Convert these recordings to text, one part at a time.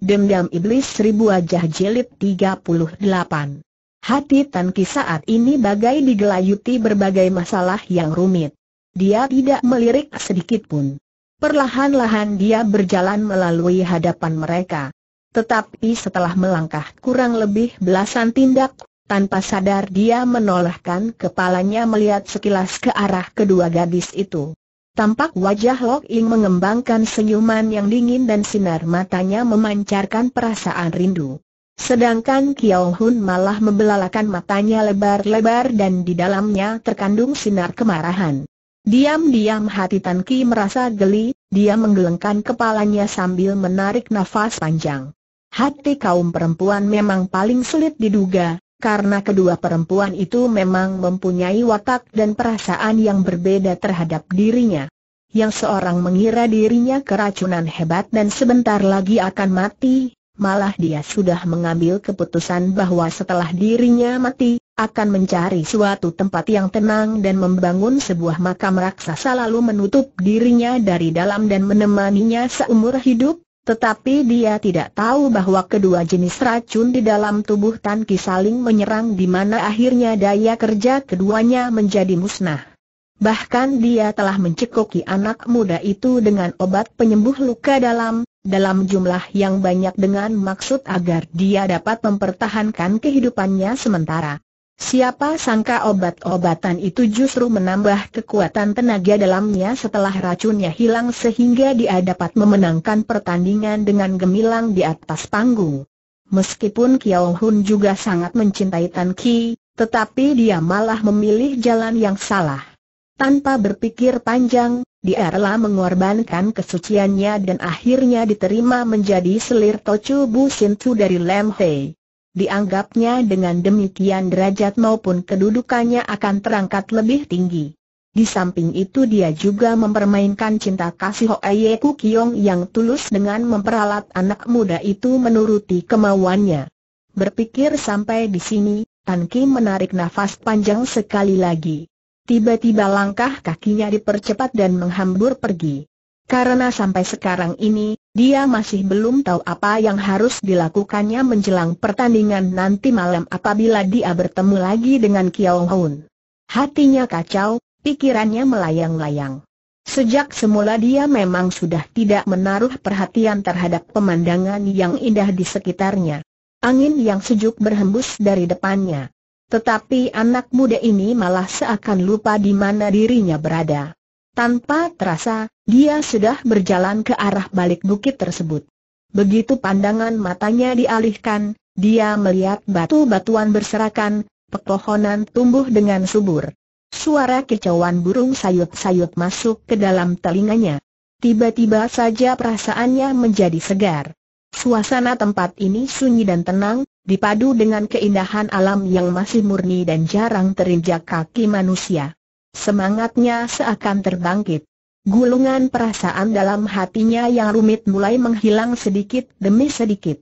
Dendam Iblis Seribu Wajah Jelit 38 Hati Tan saat ini bagai digelayuti berbagai masalah yang rumit. Dia tidak melirik sedikit pun. Perlahan-lahan dia berjalan melalui hadapan mereka. Tetapi setelah melangkah kurang lebih belasan tindak, tanpa sadar dia menolehkan kepalanya melihat sekilas ke arah kedua gadis itu. Tampak wajah Lok Ing mengembangkan senyuman yang dingin dan sinar matanya memancarkan perasaan rindu. Sedangkan Kiao Hun malah membelalakan matanya lebar-lebar dan di dalamnya terkandung sinar kemarahan. Diam-diam hati Tan Ki merasa geli, dia menggelengkan kepalanya sambil menarik nafas panjang. Hati kaum perempuan memang paling sulit diduga, karena kedua perempuan itu memang mempunyai watak dan perasaan yang berbeda terhadap dirinya. Yang seorang mengira dirinya keracunan hebat dan sebentar lagi akan mati, malah dia sudah mengambil keputusan bahwa setelah dirinya mati, akan mencari suatu tempat yang tenang dan membangun sebuah makam raksasa lalu menutup dirinya dari dalam dan menemaninya seumur hidup, tetapi dia tidak tahu bahwa kedua jenis racun di dalam tubuh Tan saling menyerang di mana akhirnya daya kerja keduanya menjadi musnah. Bahkan dia telah mencekoki anak muda itu dengan obat penyembuh luka dalam, dalam jumlah yang banyak dengan maksud agar dia dapat mempertahankan kehidupannya sementara. Siapa sangka obat-obatan itu justru menambah kekuatan tenaga dalamnya setelah racunnya hilang sehingga dia dapat memenangkan pertandingan dengan gemilang di atas panggung. Meskipun Kiao Hun juga sangat mencintai Tan Ki, tetapi dia malah memilih jalan yang salah. Tanpa berpikir panjang, dia rela mengorbankan kesuciannya dan akhirnya diterima menjadi selir Tochu Bu Sintu dari Lam Hei. Dianggapnya dengan demikian derajat maupun kedudukannya akan terangkat lebih tinggi. Di samping itu dia juga mempermainkan cinta kasih Hoa Ku Kiong yang tulus dengan memperalat anak muda itu menuruti kemauannya. Berpikir sampai di sini, Tan Kim menarik nafas panjang sekali lagi. Tiba-tiba langkah kakinya dipercepat dan menghambur pergi. Karena sampai sekarang ini, dia masih belum tahu apa yang harus dilakukannya menjelang pertandingan nanti malam apabila dia bertemu lagi dengan Kiao Hun. Hatinya kacau, pikirannya melayang-layang. Sejak semula dia memang sudah tidak menaruh perhatian terhadap pemandangan yang indah di sekitarnya. Angin yang sejuk berhembus dari depannya. Tetapi anak muda ini malah seakan lupa di mana dirinya berada. Tanpa terasa, dia sudah berjalan ke arah balik bukit tersebut. Begitu pandangan matanya dialihkan, dia melihat batu-batuan berserakan, pepohonan tumbuh dengan subur. Suara kicauan burung sayut-sayut masuk ke dalam telinganya. Tiba-tiba saja perasaannya menjadi segar. Suasana tempat ini sunyi dan tenang, dipadu dengan keindahan alam yang masih murni dan jarang terinjak kaki manusia. Semangatnya seakan terbangkit. Gulungan perasaan dalam hatinya yang rumit mulai menghilang sedikit demi sedikit.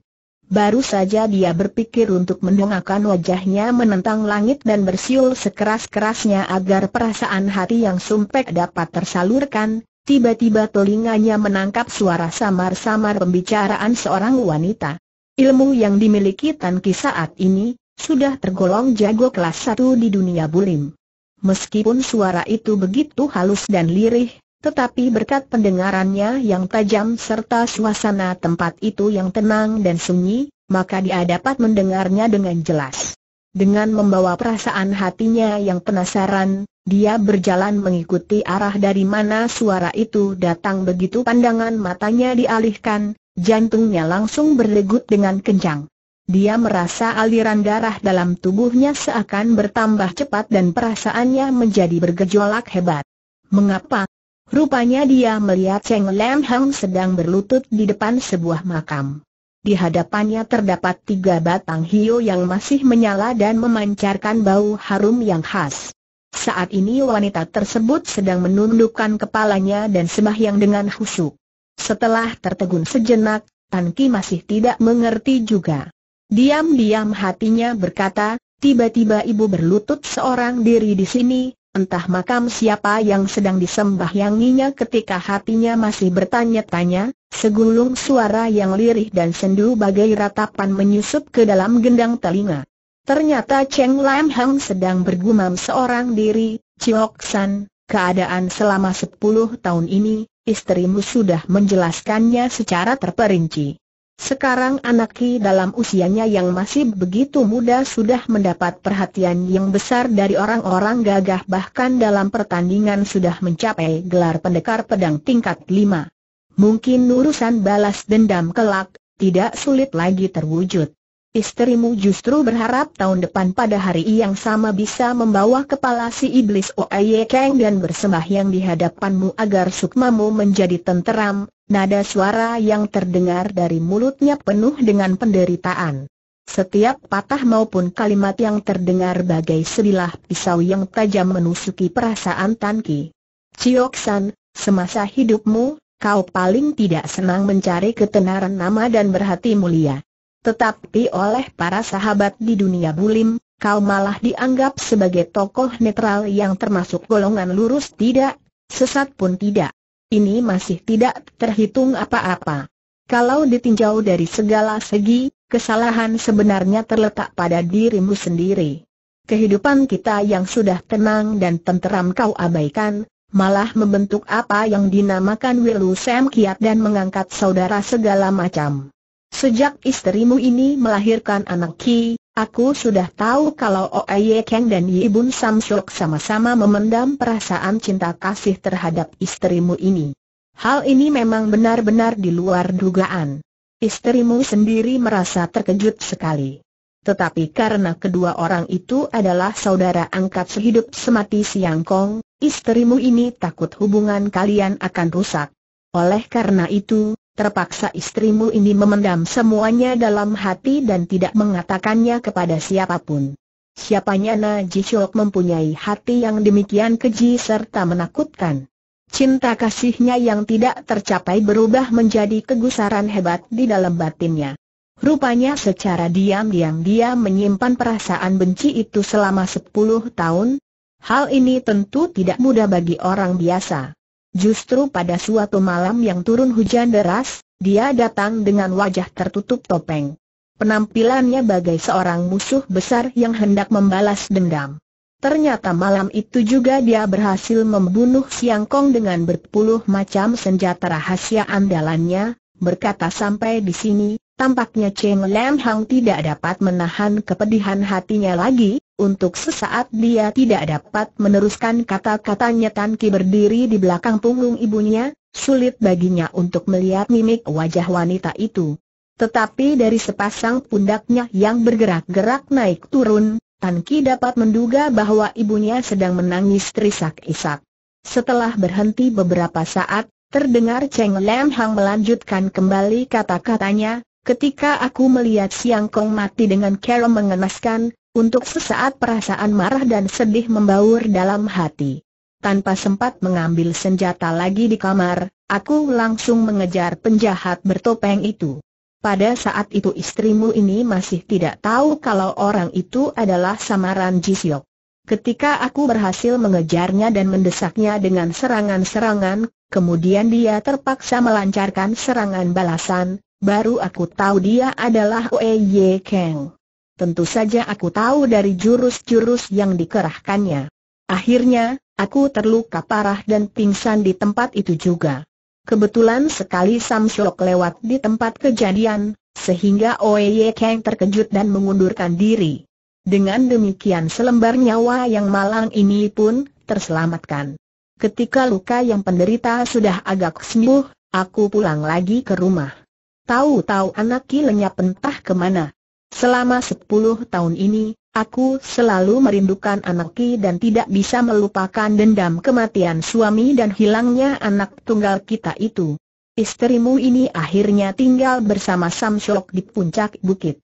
Baru saja dia berpikir untuk mendongakkan wajahnya menentang langit dan bersiul sekeras-kerasnya agar perasaan hati yang sumpek dapat tersalurkan, tiba-tiba telinganya menangkap suara samar-samar pembicaraan seorang wanita. Ilmu yang dimiliki Tan Ki saat ini, sudah tergolong jago kelas satu di dunia bulim. Meskipun suara itu begitu halus dan lirih, tetapi berkat pendengarannya yang tajam serta suasana tempat itu yang tenang dan sunyi, maka dia dapat mendengarnya dengan jelas. Dengan membawa perasaan hatinya yang penasaran, dia berjalan mengikuti arah dari mana suara itu datang begitu pandangan matanya dialihkan, jantungnya langsung berdegup dengan kencang. Dia merasa aliran darah dalam tubuhnya seakan bertambah cepat dan perasaannya menjadi bergejolak hebat. Mengapa? Rupanya dia melihat Cheng Lam Hang sedang berlutut di depan sebuah makam. Di hadapannya terdapat tiga batang hio yang masih menyala dan memancarkan bau harum yang khas. Saat ini wanita tersebut sedang menundukkan kepalanya dan sembahyang dengan khusyuk. Setelah tertegun sejenak, Tan Ki masih tidak mengerti juga. Diam-diam hatinya berkata, tiba-tiba ibu berlutut seorang diri di sini, entah makam siapa yang sedang disembah yang disembahyanginya ketika hatinya masih bertanya-tanya, segulung suara yang lirih dan sendu bagai ratapan menyusup ke dalam gendang telinga. Ternyata Cheng Lam Hang sedang bergumam seorang diri, Chiok San, keadaan selama 10 tahun ini, istrimu sudah menjelaskannya secara terperinci. Sekarang anak ki dalam usianya yang masih begitu muda sudah mendapat perhatian yang besar dari orang-orang gagah bahkan dalam pertandingan sudah mencapai gelar pendekar pedang tingkat 5. Mungkin urusan balas dendam kelak, tidak sulit lagi terwujud. Istrimu justru berharap tahun depan pada hari yang sama bisa membawa kepala si iblis Oye Kang dan bersembahyang di hadapanmu agar sukmamu menjadi tenteram, Nada suara yang terdengar dari mulutnya penuh dengan penderitaan. Setiap patah maupun kalimat yang terdengar bagai sebilah pisau yang tajam menusuki perasaan Tan Ki. Cioksan, semasa hidupmu, kau paling tidak senang mencari ketenaran nama dan berhati mulia. Tetapi oleh para sahabat di dunia bulim, kau malah dianggap sebagai tokoh netral yang termasuk golongan lurus tidak, sesat pun tidak ini masih tidak terhitung apa-apa. Kalau ditinjau dari segala segi, kesalahan sebenarnya terletak pada dirimu sendiri. Kehidupan kita yang sudah tenang dan tenteram kau abaikan, malah membentuk apa yang dinamakan Wilu Sam Kiat dan mengangkat saudara segala macam. Sejak istrimu ini melahirkan anak Ki, Aku sudah tahu kalau Oye Kang dan Yibun Samsuk sama-sama memendam perasaan cinta kasih terhadap istrimu ini. Hal ini memang benar-benar di luar dugaan. Istrimu sendiri merasa terkejut sekali. Tetapi karena kedua orang itu adalah saudara angkat sehidup semati Siang Kong, istrimu ini takut hubungan kalian akan rusak. Oleh karena itu, Terpaksa istrimu ini memendam semuanya dalam hati dan tidak mengatakannya kepada siapapun. Siapanya Na Chok mempunyai hati yang demikian keji serta menakutkan. Cinta kasihnya yang tidak tercapai berubah menjadi kegusaran hebat di dalam batinnya. Rupanya secara diam-diam dia menyimpan perasaan benci itu selama 10 tahun. Hal ini tentu tidak mudah bagi orang biasa. Justru pada suatu malam yang turun hujan deras, dia datang dengan wajah tertutup topeng. Penampilannya bagai seorang musuh besar yang hendak membalas dendam. Ternyata malam itu juga dia berhasil membunuh Siang Kong dengan berpuluh macam senjata rahasia andalannya, berkata sampai di sini, tampaknya Cheng Lam Hang tidak dapat menahan kepedihan hatinya lagi, untuk sesaat dia tidak dapat meneruskan kata-katanya Tan Ki berdiri di belakang punggung ibunya, sulit baginya untuk melihat mimik wajah wanita itu. Tetapi dari sepasang pundaknya yang bergerak-gerak naik turun, Tan Ki dapat menduga bahwa ibunya sedang menangis terisak-isak. Setelah berhenti beberapa saat, terdengar Cheng Lam Hang melanjutkan kembali kata-katanya, ketika aku melihat Siang Kong mati dengan cara mengenaskan, untuk sesaat perasaan marah dan sedih membaur dalam hati. Tanpa sempat mengambil senjata lagi di kamar, aku langsung mengejar penjahat bertopeng itu. Pada saat itu istrimu ini masih tidak tahu kalau orang itu adalah samaran Jisyok. Ketika aku berhasil mengejarnya dan mendesaknya dengan serangan-serangan, kemudian dia terpaksa melancarkan serangan balasan, baru aku tahu dia adalah Ye Kang. Tentu saja aku tahu dari jurus-jurus yang dikerahkannya. Akhirnya, aku terluka parah dan pingsan di tempat itu juga. Kebetulan sekali Sam Sholok lewat di tempat kejadian, sehingga Oeye Kang terkejut dan mengundurkan diri. Dengan demikian selembar nyawa yang malang ini pun terselamatkan. Ketika luka yang penderita sudah agak sembuh, aku pulang lagi ke rumah. Tahu-tahu anak lenyap entah kemana. Selama sepuluh tahun ini, aku selalu merindukan anakki dan tidak bisa melupakan dendam kematian suami dan hilangnya anak tunggal kita itu. Istrimu ini akhirnya tinggal bersama Samsok di puncak bukit.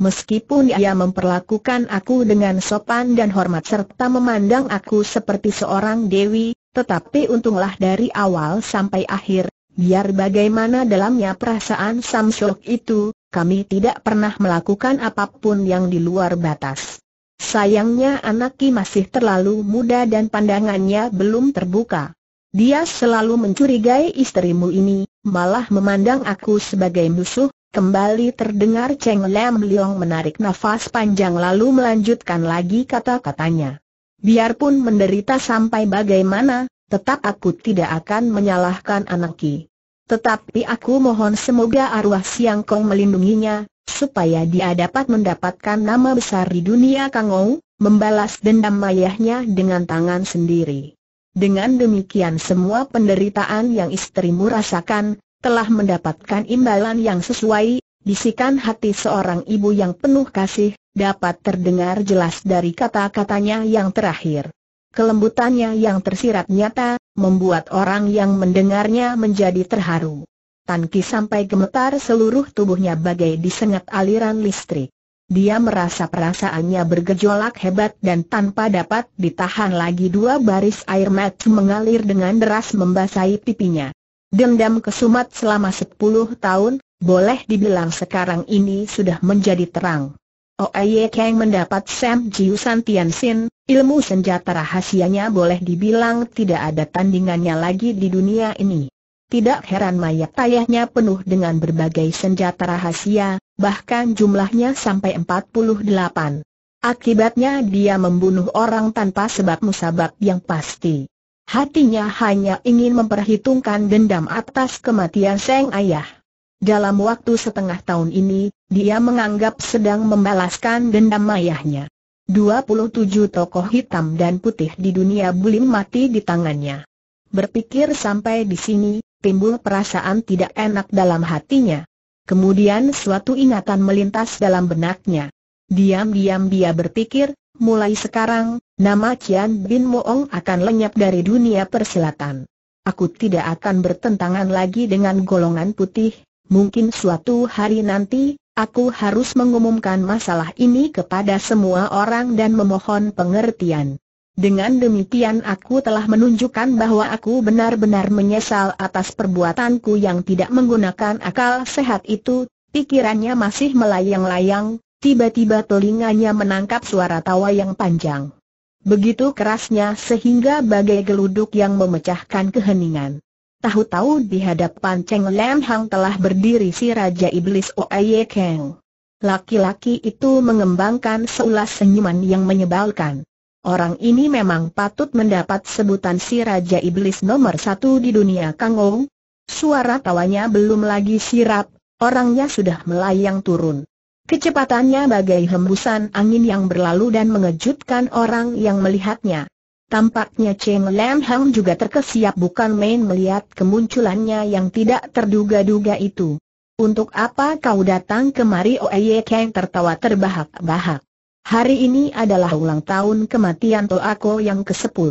Meskipun ia memperlakukan aku dengan sopan dan hormat serta memandang aku seperti seorang dewi, tetapi untunglah dari awal sampai akhir, biar bagaimana dalamnya perasaan Samsok itu, kami tidak pernah melakukan apapun yang di luar batas. Sayangnya anak Ki masih terlalu muda dan pandangannya belum terbuka. Dia selalu mencurigai istrimu ini, malah memandang aku sebagai musuh, kembali terdengar Cheng Lam Liong menarik nafas panjang lalu melanjutkan lagi kata-katanya. Biarpun menderita sampai bagaimana, tetap aku tidak akan menyalahkan anak tetapi aku mohon semoga arwah Siang Kong melindunginya, supaya dia dapat mendapatkan nama besar di dunia Kangou, membalas dendam mayahnya dengan tangan sendiri. Dengan demikian semua penderitaan yang istrimu rasakan, telah mendapatkan imbalan yang sesuai, bisikan hati seorang ibu yang penuh kasih, dapat terdengar jelas dari kata-katanya yang terakhir. Kelembutannya yang tersirat nyata, membuat orang yang mendengarnya menjadi terharu. Tan sampai gemetar seluruh tubuhnya bagai disengat aliran listrik. Dia merasa perasaannya bergejolak hebat dan tanpa dapat ditahan lagi dua baris air mata mengalir dengan deras membasahi pipinya. Dendam kesumat selama sepuluh tahun, boleh dibilang sekarang ini sudah menjadi terang. Oye Kang mendapat Sam Jiu San Tian Sin, ilmu senjata rahasianya boleh dibilang tidak ada tandingannya lagi di dunia ini. Tidak heran mayat ayahnya penuh dengan berbagai senjata rahasia, bahkan jumlahnya sampai 48. Akibatnya dia membunuh orang tanpa sebab musabab yang pasti. Hatinya hanya ingin memperhitungkan dendam atas kematian sang ayah. Dalam waktu setengah tahun ini, dia menganggap sedang membalaskan dendam ayahnya. 27 tokoh hitam dan putih di dunia bulim mati di tangannya. Berpikir sampai di sini, timbul perasaan tidak enak dalam hatinya. Kemudian suatu ingatan melintas dalam benaknya. Diam-diam dia berpikir, mulai sekarang, nama Cian Bin Moong akan lenyap dari dunia persilatan. Aku tidak akan bertentangan lagi dengan golongan putih, Mungkin suatu hari nanti, aku harus mengumumkan masalah ini kepada semua orang dan memohon pengertian. Dengan demikian aku telah menunjukkan bahwa aku benar-benar menyesal atas perbuatanku yang tidak menggunakan akal sehat itu, pikirannya masih melayang-layang, tiba-tiba telinganya menangkap suara tawa yang panjang. Begitu kerasnya sehingga bagai geluduk yang memecahkan keheningan. Tahu-tahu di hadapan Cheng Lam Hang telah berdiri si Raja Iblis Oye Kang. Laki-laki itu mengembangkan seulas senyuman yang menyebalkan. Orang ini memang patut mendapat sebutan si Raja Iblis nomor satu di dunia Kang Kangong. Suara tawanya belum lagi sirap, orangnya sudah melayang turun. Kecepatannya bagai hembusan angin yang berlalu dan mengejutkan orang yang melihatnya. Tampaknya Cheng Lam Hang juga terkesiap bukan main melihat kemunculannya yang tidak terduga-duga itu. Untuk apa kau datang kemari Ye Kang tertawa terbahak-bahak. Hari ini adalah ulang tahun kematian Toako yang ke-10.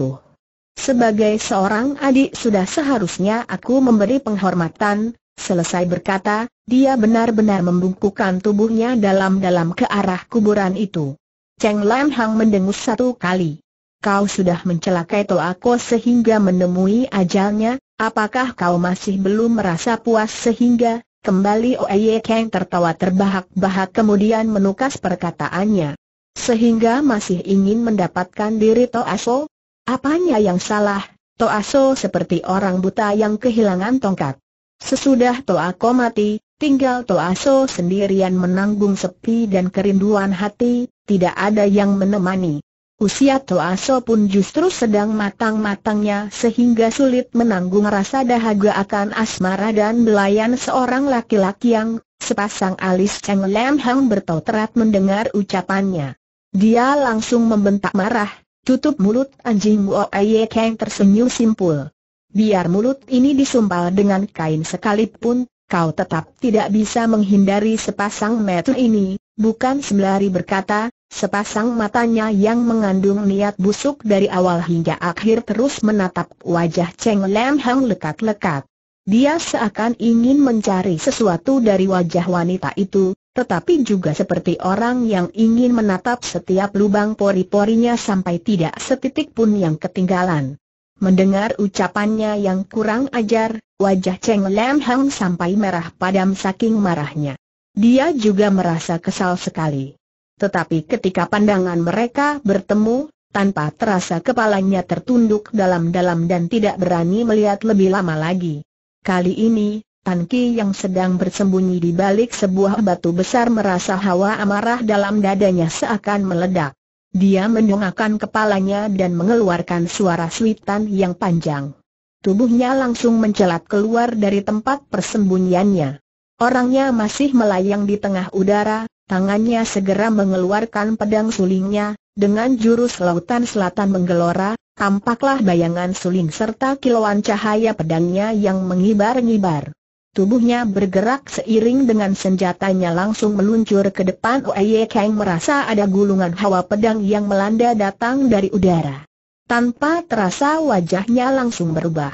Sebagai seorang adik sudah seharusnya aku memberi penghormatan, selesai berkata, dia benar-benar membungkukkan tubuhnya dalam-dalam ke arah kuburan itu. Cheng Lam Hang mendengus satu kali kau sudah mencelakai Toako sehingga menemui ajalnya, apakah kau masih belum merasa puas sehingga, kembali Oye Kang tertawa terbahak-bahak kemudian menukas perkataannya. Sehingga masih ingin mendapatkan diri Toaso? Apanya yang salah, Toaso seperti orang buta yang kehilangan tongkat. Sesudah Toako mati, tinggal Toaso sendirian menanggung sepi dan kerinduan hati, tidak ada yang menemani. Usia so pun justru sedang matang-matangnya sehingga sulit menanggung rasa dahaga akan asmara dan belayan seorang laki-laki yang sepasang alis Cheng Lam Hang bertoterat mendengar ucapannya. Dia langsung membentak marah, tutup mulut anjing Wo Aye Kang tersenyum simpul. Biar mulut ini disumpal dengan kain sekalipun, kau tetap tidak bisa menghindari sepasang metu ini, bukan sembari berkata, Sepasang matanya yang mengandung niat busuk dari awal hingga akhir terus menatap wajah Cheng Lam Hang lekat-lekat. Dia seakan ingin mencari sesuatu dari wajah wanita itu, tetapi juga seperti orang yang ingin menatap setiap lubang pori-porinya sampai tidak setitik pun yang ketinggalan. Mendengar ucapannya yang kurang ajar, wajah Cheng Lam Hang sampai merah padam saking marahnya. Dia juga merasa kesal sekali. Tetapi ketika pandangan mereka bertemu, tanpa terasa kepalanya tertunduk dalam-dalam dan tidak berani melihat lebih lama lagi. Kali ini, Tan Ki yang sedang bersembunyi di balik sebuah batu besar merasa hawa amarah dalam dadanya seakan meledak. Dia mendongakkan kepalanya dan mengeluarkan suara suitan yang panjang. Tubuhnya langsung mencelat keluar dari tempat persembunyiannya. Orangnya masih melayang di tengah udara, Tangannya segera mengeluarkan pedang sulingnya, dengan jurus lautan selatan menggelora, tampaklah bayangan suling serta kilauan cahaya pedangnya yang mengibar-ngibar. Tubuhnya bergerak seiring dengan senjatanya langsung meluncur ke depan Oye Kang merasa ada gulungan hawa pedang yang melanda datang dari udara. Tanpa terasa wajahnya langsung berubah.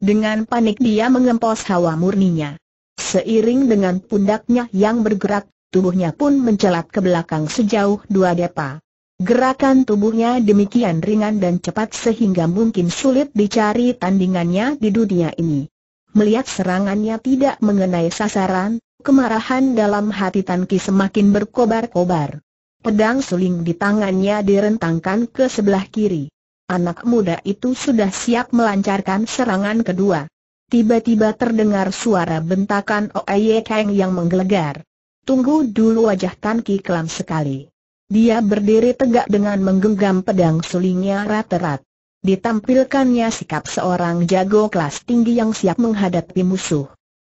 Dengan panik dia mengempos hawa murninya. Seiring dengan pundaknya yang bergerak, tubuhnya pun mencelat ke belakang sejauh dua depa. Gerakan tubuhnya demikian ringan dan cepat sehingga mungkin sulit dicari tandingannya di dunia ini. Melihat serangannya tidak mengenai sasaran, kemarahan dalam hati Tan semakin berkobar-kobar. Pedang suling di tangannya direntangkan ke sebelah kiri. Anak muda itu sudah siap melancarkan serangan kedua. Tiba-tiba terdengar suara bentakan Oye Kang yang menggelegar. Tunggu dulu wajah Tan Ki kelam sekali. Dia berdiri tegak dengan menggenggam pedang sulingnya rat-rat. Ditampilkannya sikap seorang jago kelas tinggi yang siap menghadapi musuh.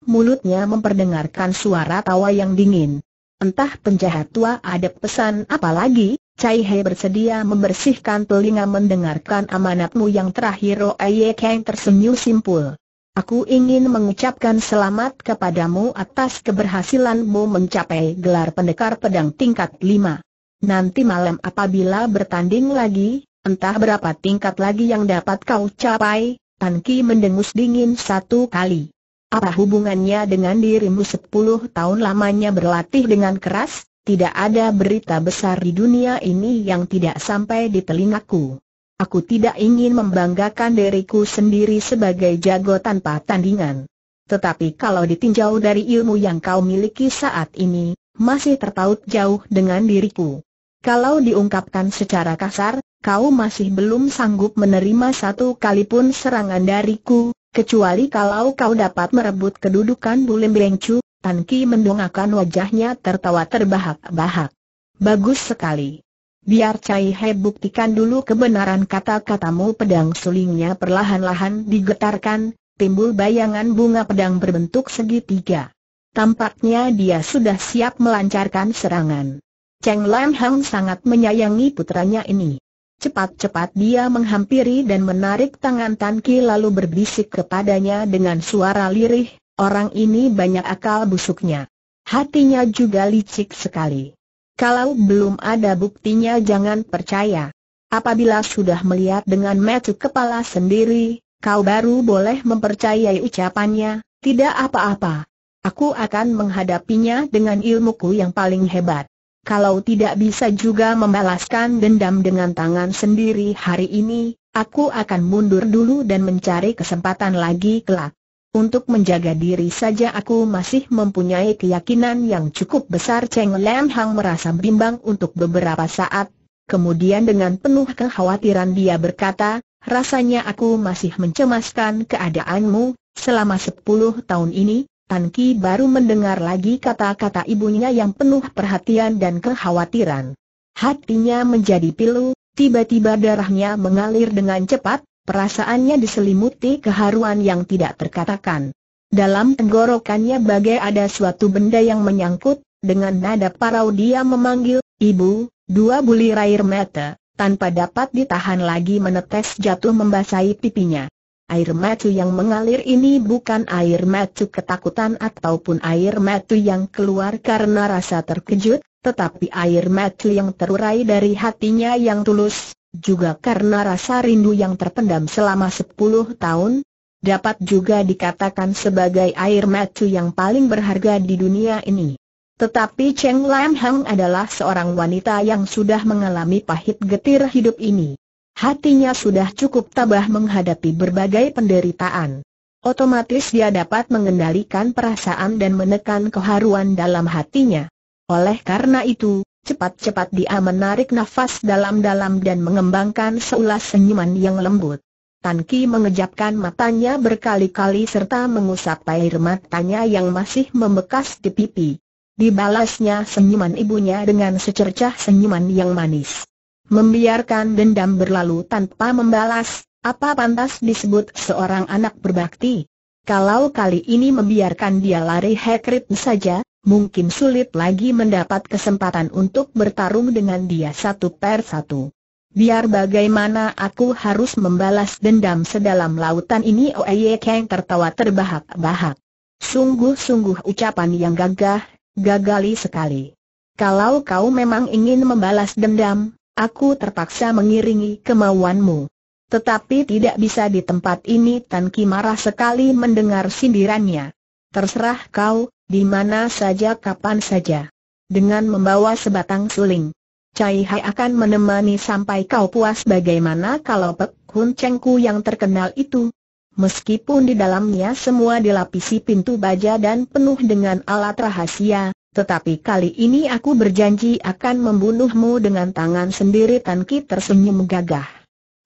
Mulutnya memperdengarkan suara tawa yang dingin. Entah penjahat tua ada pesan apa lagi, Cai He bersedia membersihkan telinga mendengarkan amanatmu yang terakhir Oye oh, Kang tersenyum simpul. Aku ingin mengucapkan selamat kepadamu atas keberhasilanmu mencapai gelar pendekar pedang tingkat 5. Nanti malam apabila bertanding lagi, entah berapa tingkat lagi yang dapat kau capai, Tan Ki mendengus dingin satu kali. Apa hubungannya dengan dirimu 10 tahun lamanya berlatih dengan keras? Tidak ada berita besar di dunia ini yang tidak sampai di telingaku. Aku tidak ingin membanggakan diriku sendiri sebagai jago tanpa tandingan. Tetapi kalau ditinjau dari ilmu yang kau miliki saat ini, masih terpaut jauh dengan diriku. Kalau diungkapkan secara kasar, kau masih belum sanggup menerima satu kali pun serangan dariku, kecuali kalau kau dapat merebut kedudukan Bulim Bengcu, Tan Ki mendongakkan wajahnya tertawa terbahak-bahak. Bagus sekali. Biar Cai He buktikan dulu kebenaran kata-katamu pedang sulingnya perlahan-lahan digetarkan, timbul bayangan bunga pedang berbentuk segitiga. Tampaknya dia sudah siap melancarkan serangan. Cheng Lam Hang sangat menyayangi putranya ini. Cepat-cepat dia menghampiri dan menarik tangan Tan Ki lalu berbisik kepadanya dengan suara lirih, orang ini banyak akal busuknya. Hatinya juga licik sekali. Kalau belum ada buktinya jangan percaya. Apabila sudah melihat dengan mata kepala sendiri, kau baru boleh mempercayai ucapannya, tidak apa-apa. Aku akan menghadapinya dengan ilmuku yang paling hebat. Kalau tidak bisa juga membalaskan dendam dengan tangan sendiri hari ini, aku akan mundur dulu dan mencari kesempatan lagi kelak. Untuk menjaga diri saja aku masih mempunyai keyakinan yang cukup besar Cheng Lianhang Hang merasa bimbang untuk beberapa saat, kemudian dengan penuh kekhawatiran dia berkata, rasanya aku masih mencemaskan keadaanmu, selama sepuluh tahun ini, Tan Ki baru mendengar lagi kata-kata ibunya yang penuh perhatian dan kekhawatiran. Hatinya menjadi pilu, tiba-tiba darahnya mengalir dengan cepat, Perasaannya diselimuti keharuan yang tidak terkatakan. Dalam tenggorokannya bagai ada suatu benda yang menyangkut, dengan nada parau dia memanggil, Ibu, dua bulir air mata, tanpa dapat ditahan lagi menetes jatuh membasahi pipinya. Air mata yang mengalir ini bukan air mata ketakutan ataupun air mata yang keluar karena rasa terkejut, tetapi air mata yang terurai dari hatinya yang tulus, juga karena rasa rindu yang terpendam selama 10 tahun, dapat juga dikatakan sebagai air mata yang paling berharga di dunia ini. Tetapi Cheng Lam Hang adalah seorang wanita yang sudah mengalami pahit getir hidup ini. Hatinya sudah cukup tabah menghadapi berbagai penderitaan. Otomatis dia dapat mengendalikan perasaan dan menekan keharuan dalam hatinya. Oleh karena itu, Cepat-cepat dia menarik nafas dalam-dalam dan mengembangkan seulas senyuman yang lembut. Tan Ki mengejapkan matanya berkali-kali serta mengusap air matanya yang masih membekas di pipi. Dibalasnya senyuman ibunya dengan secercah senyuman yang manis. Membiarkan dendam berlalu tanpa membalas, apa pantas disebut seorang anak berbakti? Kalau kali ini membiarkan dia lari Hekrit saja, mungkin sulit lagi mendapat kesempatan untuk bertarung dengan dia satu per satu. Biar bagaimana aku harus membalas dendam sedalam lautan ini Oeye Kang tertawa terbahak-bahak. Sungguh-sungguh ucapan yang gagah, gagali sekali. Kalau kau memang ingin membalas dendam, aku terpaksa mengiringi kemauanmu. Tetapi tidak bisa di tempat ini Tan Ki marah sekali mendengar sindirannya terserah kau, di mana saja kapan saja. Dengan membawa sebatang suling. Cai Hai akan menemani sampai kau puas bagaimana kalau Pek Hun Chengku yang terkenal itu. Meskipun di dalamnya semua dilapisi pintu baja dan penuh dengan alat rahasia, tetapi kali ini aku berjanji akan membunuhmu dengan tangan sendiri Tan Ki tersenyum gagah.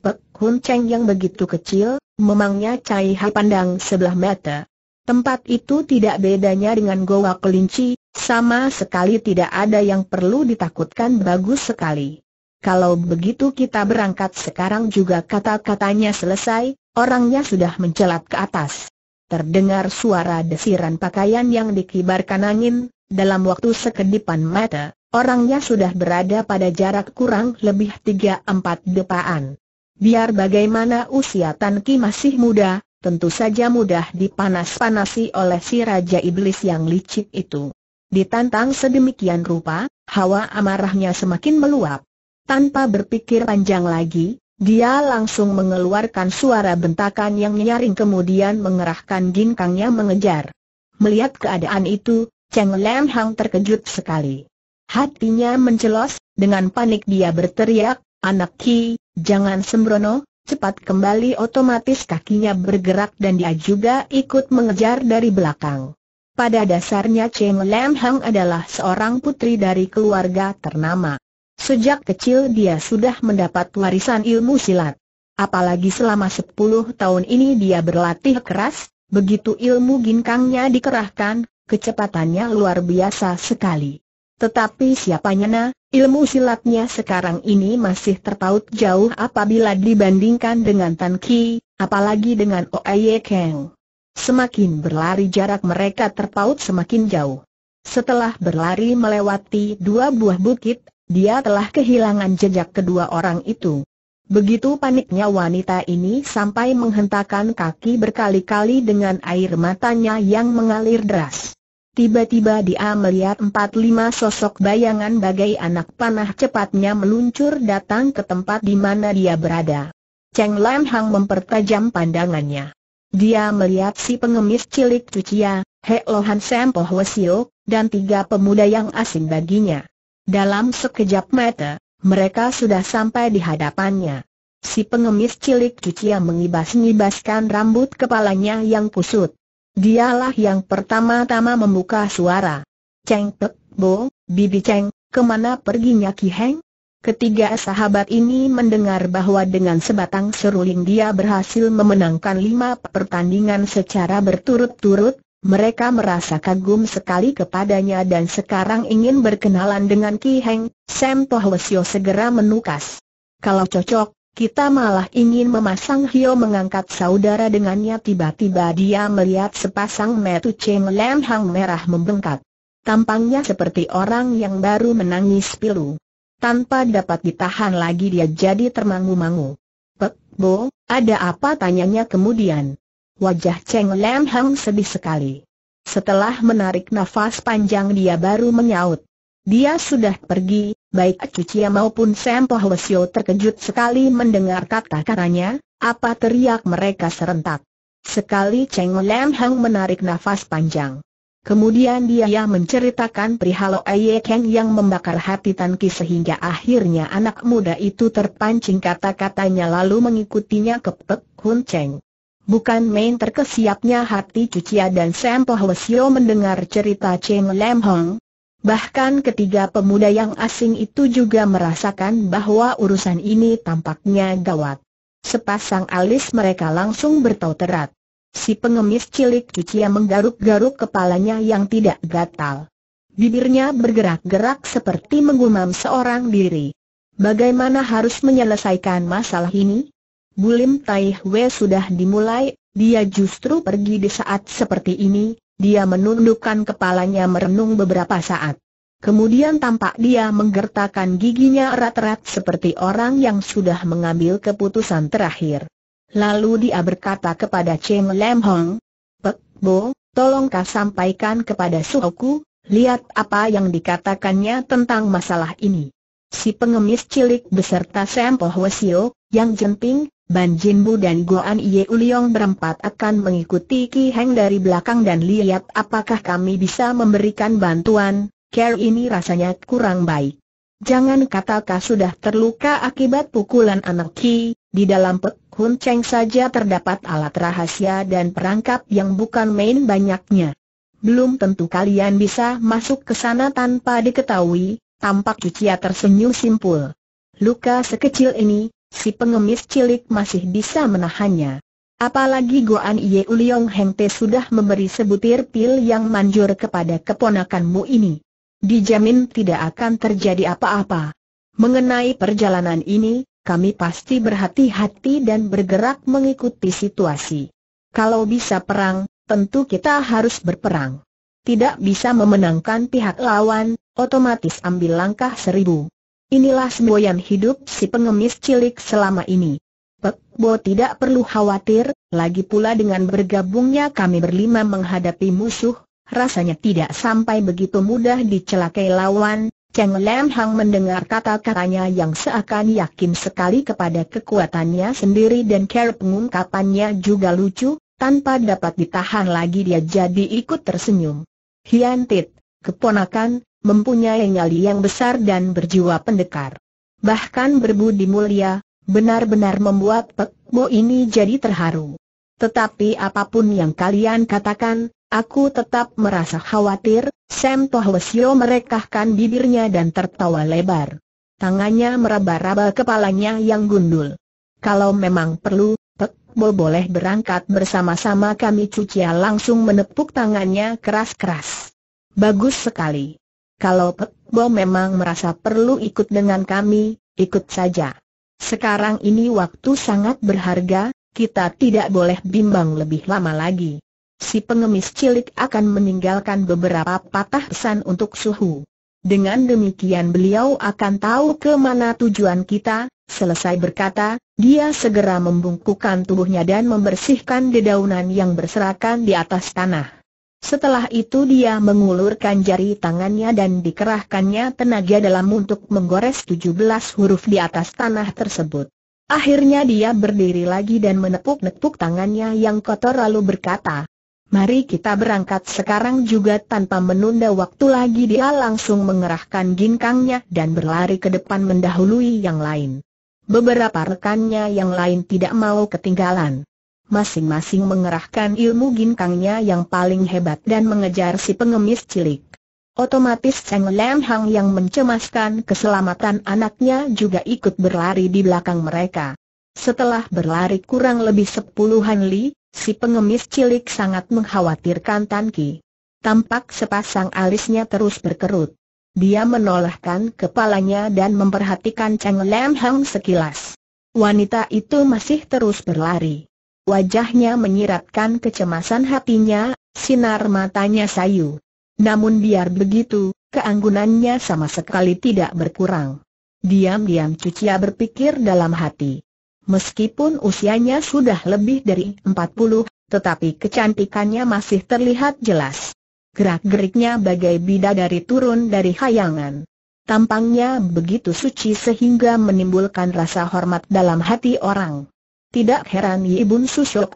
Pek Hun Cheng yang begitu kecil, memangnya Cai Hai pandang sebelah mata. Tempat itu tidak bedanya dengan goa kelinci, sama sekali tidak ada yang perlu ditakutkan bagus sekali. Kalau begitu kita berangkat sekarang juga kata-katanya selesai, orangnya sudah mencelat ke atas. Terdengar suara desiran pakaian yang dikibarkan angin, dalam waktu sekedipan mata, orangnya sudah berada pada jarak kurang lebih 3-4 depaan. Biar bagaimana usia Tan Ki masih muda, tentu saja mudah dipanas-panasi oleh si Raja Iblis yang licik itu. Ditantang sedemikian rupa, hawa amarahnya semakin meluap. Tanpa berpikir panjang lagi, dia langsung mengeluarkan suara bentakan yang nyaring kemudian mengerahkan ginkangnya mengejar. Melihat keadaan itu, Cheng Lam Hang terkejut sekali. Hatinya mencelos, dengan panik dia berteriak, Anak Ki, jangan sembrono, Cepat kembali otomatis kakinya bergerak dan dia juga ikut mengejar dari belakang. Pada dasarnya Cheng Lam Hang adalah seorang putri dari keluarga ternama. Sejak kecil dia sudah mendapat warisan ilmu silat. Apalagi selama 10 tahun ini dia berlatih keras, begitu ilmu ginkangnya dikerahkan, kecepatannya luar biasa sekali. Tetapi siapa nyana, ilmu silatnya sekarang ini masih terpaut jauh apabila dibandingkan dengan Tan Ki, apalagi dengan Oye Keng. Semakin berlari jarak mereka terpaut semakin jauh. Setelah berlari melewati dua buah bukit, dia telah kehilangan jejak kedua orang itu. Begitu paniknya wanita ini sampai menghentakkan kaki berkali-kali dengan air matanya yang mengalir deras. Tiba-tiba dia melihat empat lima sosok bayangan bagai anak panah cepatnya meluncur datang ke tempat di mana dia berada. Cheng Lam Hang mempertajam pandangannya. Dia melihat si pengemis cilik cucia, He Lohan Sam Poh dan tiga pemuda yang asing baginya. Dalam sekejap mata, mereka sudah sampai di hadapannya. Si pengemis cilik cucia mengibas-ngibaskan rambut kepalanya yang kusut. Dialah yang pertama-tama membuka suara. Cheng Pek Bo, Bibi Cheng, kemana perginya Ki Heng? Ketiga sahabat ini mendengar bahwa dengan sebatang seruling dia berhasil memenangkan lima pertandingan secara berturut-turut, mereka merasa kagum sekali kepadanya dan sekarang ingin berkenalan dengan Ki Heng, Sam Toh segera menukas. Kalau cocok, kita malah ingin memasang Hio mengangkat saudara dengannya tiba-tiba dia melihat sepasang metu Cheng hang merah membengkak. Tampangnya seperti orang yang baru menangis pilu. Tanpa dapat ditahan lagi dia jadi termangu-mangu. Pek, Bo, ada apa tanyanya kemudian? Wajah Cheng Lam Hang sedih sekali. Setelah menarik nafas panjang dia baru menyaut. Dia sudah pergi, Baik Cucia maupun Sam Lesio terkejut sekali mendengar kata-katanya, apa teriak mereka serentak. Sekali Cheng Lam Hang menarik nafas panjang. Kemudian dia menceritakan perihal Aye Kang yang membakar hati Tan Ki sehingga akhirnya anak muda itu terpancing kata-katanya lalu mengikutinya ke Pek Hun Cheng. Bukan main terkesiapnya hati Cucia dan Sam Lesio mendengar cerita Cheng Lam Hang, Bahkan ketiga pemuda yang asing itu juga merasakan bahwa urusan ini tampaknya gawat. Sepasang alis mereka langsung bertauterat. Si pengemis cilik cucia menggaruk-garuk kepalanya yang tidak gatal. Bibirnya bergerak-gerak seperti menggumam seorang diri. Bagaimana harus menyelesaikan masalah ini? Bulim Taihwe sudah dimulai, dia justru pergi di saat seperti ini, dia menundukkan kepalanya merenung beberapa saat. Kemudian tampak dia menggertakkan giginya erat-erat seperti orang yang sudah mengambil keputusan terakhir. Lalu dia berkata kepada Cheng Lam Hong, Pek Bo, tolongkah sampaikan kepada suhuku, lihat apa yang dikatakannya tentang masalah ini. Si pengemis cilik beserta Sam Pohwesio, yang jenting, Ban Jinbu dan Goan Ye Uliong berempat akan mengikuti Ki Heng dari belakang dan lihat apakah kami bisa memberikan bantuan, care ini rasanya kurang baik. Jangan katakan sudah terluka akibat pukulan anak Ki, di dalam Pek Hun Cheng saja terdapat alat rahasia dan perangkap yang bukan main banyaknya. Belum tentu kalian bisa masuk ke sana tanpa diketahui, tampak Cucia tersenyum simpul. Luka sekecil ini, si pengemis cilik masih bisa menahannya. Apalagi Goan Ye Uliong hengte sudah memberi sebutir pil yang manjur kepada keponakanmu ini. Dijamin tidak akan terjadi apa-apa. Mengenai perjalanan ini, kami pasti berhati-hati dan bergerak mengikuti situasi. Kalau bisa perang, tentu kita harus berperang. Tidak bisa memenangkan pihak lawan, otomatis ambil langkah seribu. Inilah semboyan hidup si pengemis cilik selama ini. Pek Bo tidak perlu khawatir, lagi pula dengan bergabungnya kami berlima menghadapi musuh, rasanya tidak sampai begitu mudah dicelakai lawan. Cheng Lam Hang mendengar kata-katanya yang seakan yakin sekali kepada kekuatannya sendiri dan cara pengungkapannya juga lucu, tanpa dapat ditahan lagi dia jadi ikut tersenyum. Hian Tit, keponakan, mempunyai nyali yang besar dan berjiwa pendekar. Bahkan berbudi mulia, benar-benar membuat Pek Bo ini jadi terharu. Tetapi apapun yang kalian katakan, aku tetap merasa khawatir, Sam Tohwesyo merekahkan bibirnya dan tertawa lebar. Tangannya meraba-raba kepalanya yang gundul. Kalau memang perlu, Pek Bo boleh berangkat bersama-sama kami cucia langsung menepuk tangannya keras-keras. Bagus sekali. Kalau Pek Bo memang merasa perlu ikut dengan kami, ikut saja. Sekarang ini waktu sangat berharga, kita tidak boleh bimbang lebih lama lagi. Si pengemis cilik akan meninggalkan beberapa patah pesan untuk suhu. Dengan demikian beliau akan tahu ke mana tujuan kita, selesai berkata, dia segera membungkukkan tubuhnya dan membersihkan dedaunan yang berserakan di atas tanah. Setelah itu dia mengulurkan jari tangannya dan dikerahkannya tenaga dalam untuk menggores 17 huruf di atas tanah tersebut. Akhirnya dia berdiri lagi dan menepuk-nepuk tangannya yang kotor lalu berkata, Mari kita berangkat sekarang juga tanpa menunda waktu lagi dia langsung mengerahkan ginkangnya dan berlari ke depan mendahului yang lain. Beberapa rekannya yang lain tidak mau ketinggalan masing-masing mengerahkan ilmu ginkangnya yang paling hebat dan mengejar si pengemis cilik. Otomatis Cheng Lam Hang yang mencemaskan keselamatan anaknya juga ikut berlari di belakang mereka. Setelah berlari kurang lebih sepuluhan li, si pengemis cilik sangat mengkhawatirkan Tan Ki. Tampak sepasang alisnya terus berkerut. Dia menolehkan kepalanya dan memperhatikan Cheng Lam Hang sekilas. Wanita itu masih terus berlari wajahnya menyiratkan kecemasan hatinya, sinar matanya sayu. Namun biar begitu, keanggunannya sama sekali tidak berkurang. Diam-diam Cucia berpikir dalam hati. Meskipun usianya sudah lebih dari 40, tetapi kecantikannya masih terlihat jelas. Gerak-geriknya bagai bidadari turun dari hayangan. Tampangnya begitu suci sehingga menimbulkan rasa hormat dalam hati orang. Tidak heran Yi Bun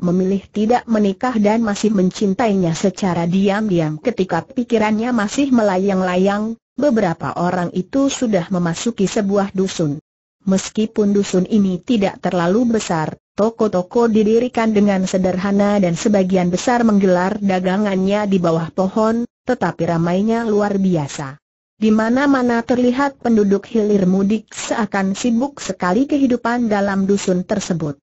memilih tidak menikah dan masih mencintainya secara diam-diam ketika pikirannya masih melayang-layang, beberapa orang itu sudah memasuki sebuah dusun. Meskipun dusun ini tidak terlalu besar, toko-toko didirikan dengan sederhana dan sebagian besar menggelar dagangannya di bawah pohon, tetapi ramainya luar biasa. Di mana-mana terlihat penduduk hilir mudik seakan sibuk sekali kehidupan dalam dusun tersebut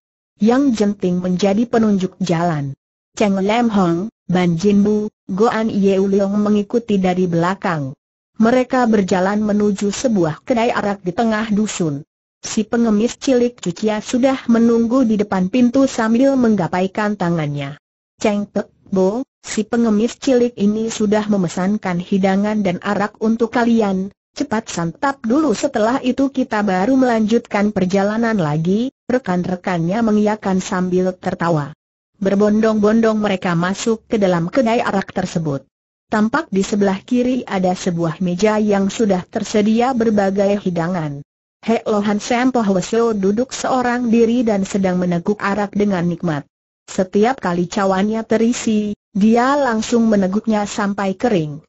yang jenting menjadi penunjuk jalan. Cheng Lam Hong, Ban Jin Bu, Goan Yeu Leong mengikuti dari belakang. Mereka berjalan menuju sebuah kedai arak di tengah dusun. Si pengemis cilik cucia sudah menunggu di depan pintu sambil menggapaikan tangannya. Cheng Pek Bo, si pengemis cilik ini sudah memesankan hidangan dan arak untuk kalian, Cepat santap dulu setelah itu kita baru melanjutkan perjalanan lagi, rekan-rekannya mengiakan sambil tertawa. Berbondong-bondong mereka masuk ke dalam kedai arak tersebut. Tampak di sebelah kiri ada sebuah meja yang sudah tersedia berbagai hidangan. Hek Lohan Sam Pohweseo duduk seorang diri dan sedang meneguk arak dengan nikmat. Setiap kali cawannya terisi, dia langsung meneguknya sampai kering.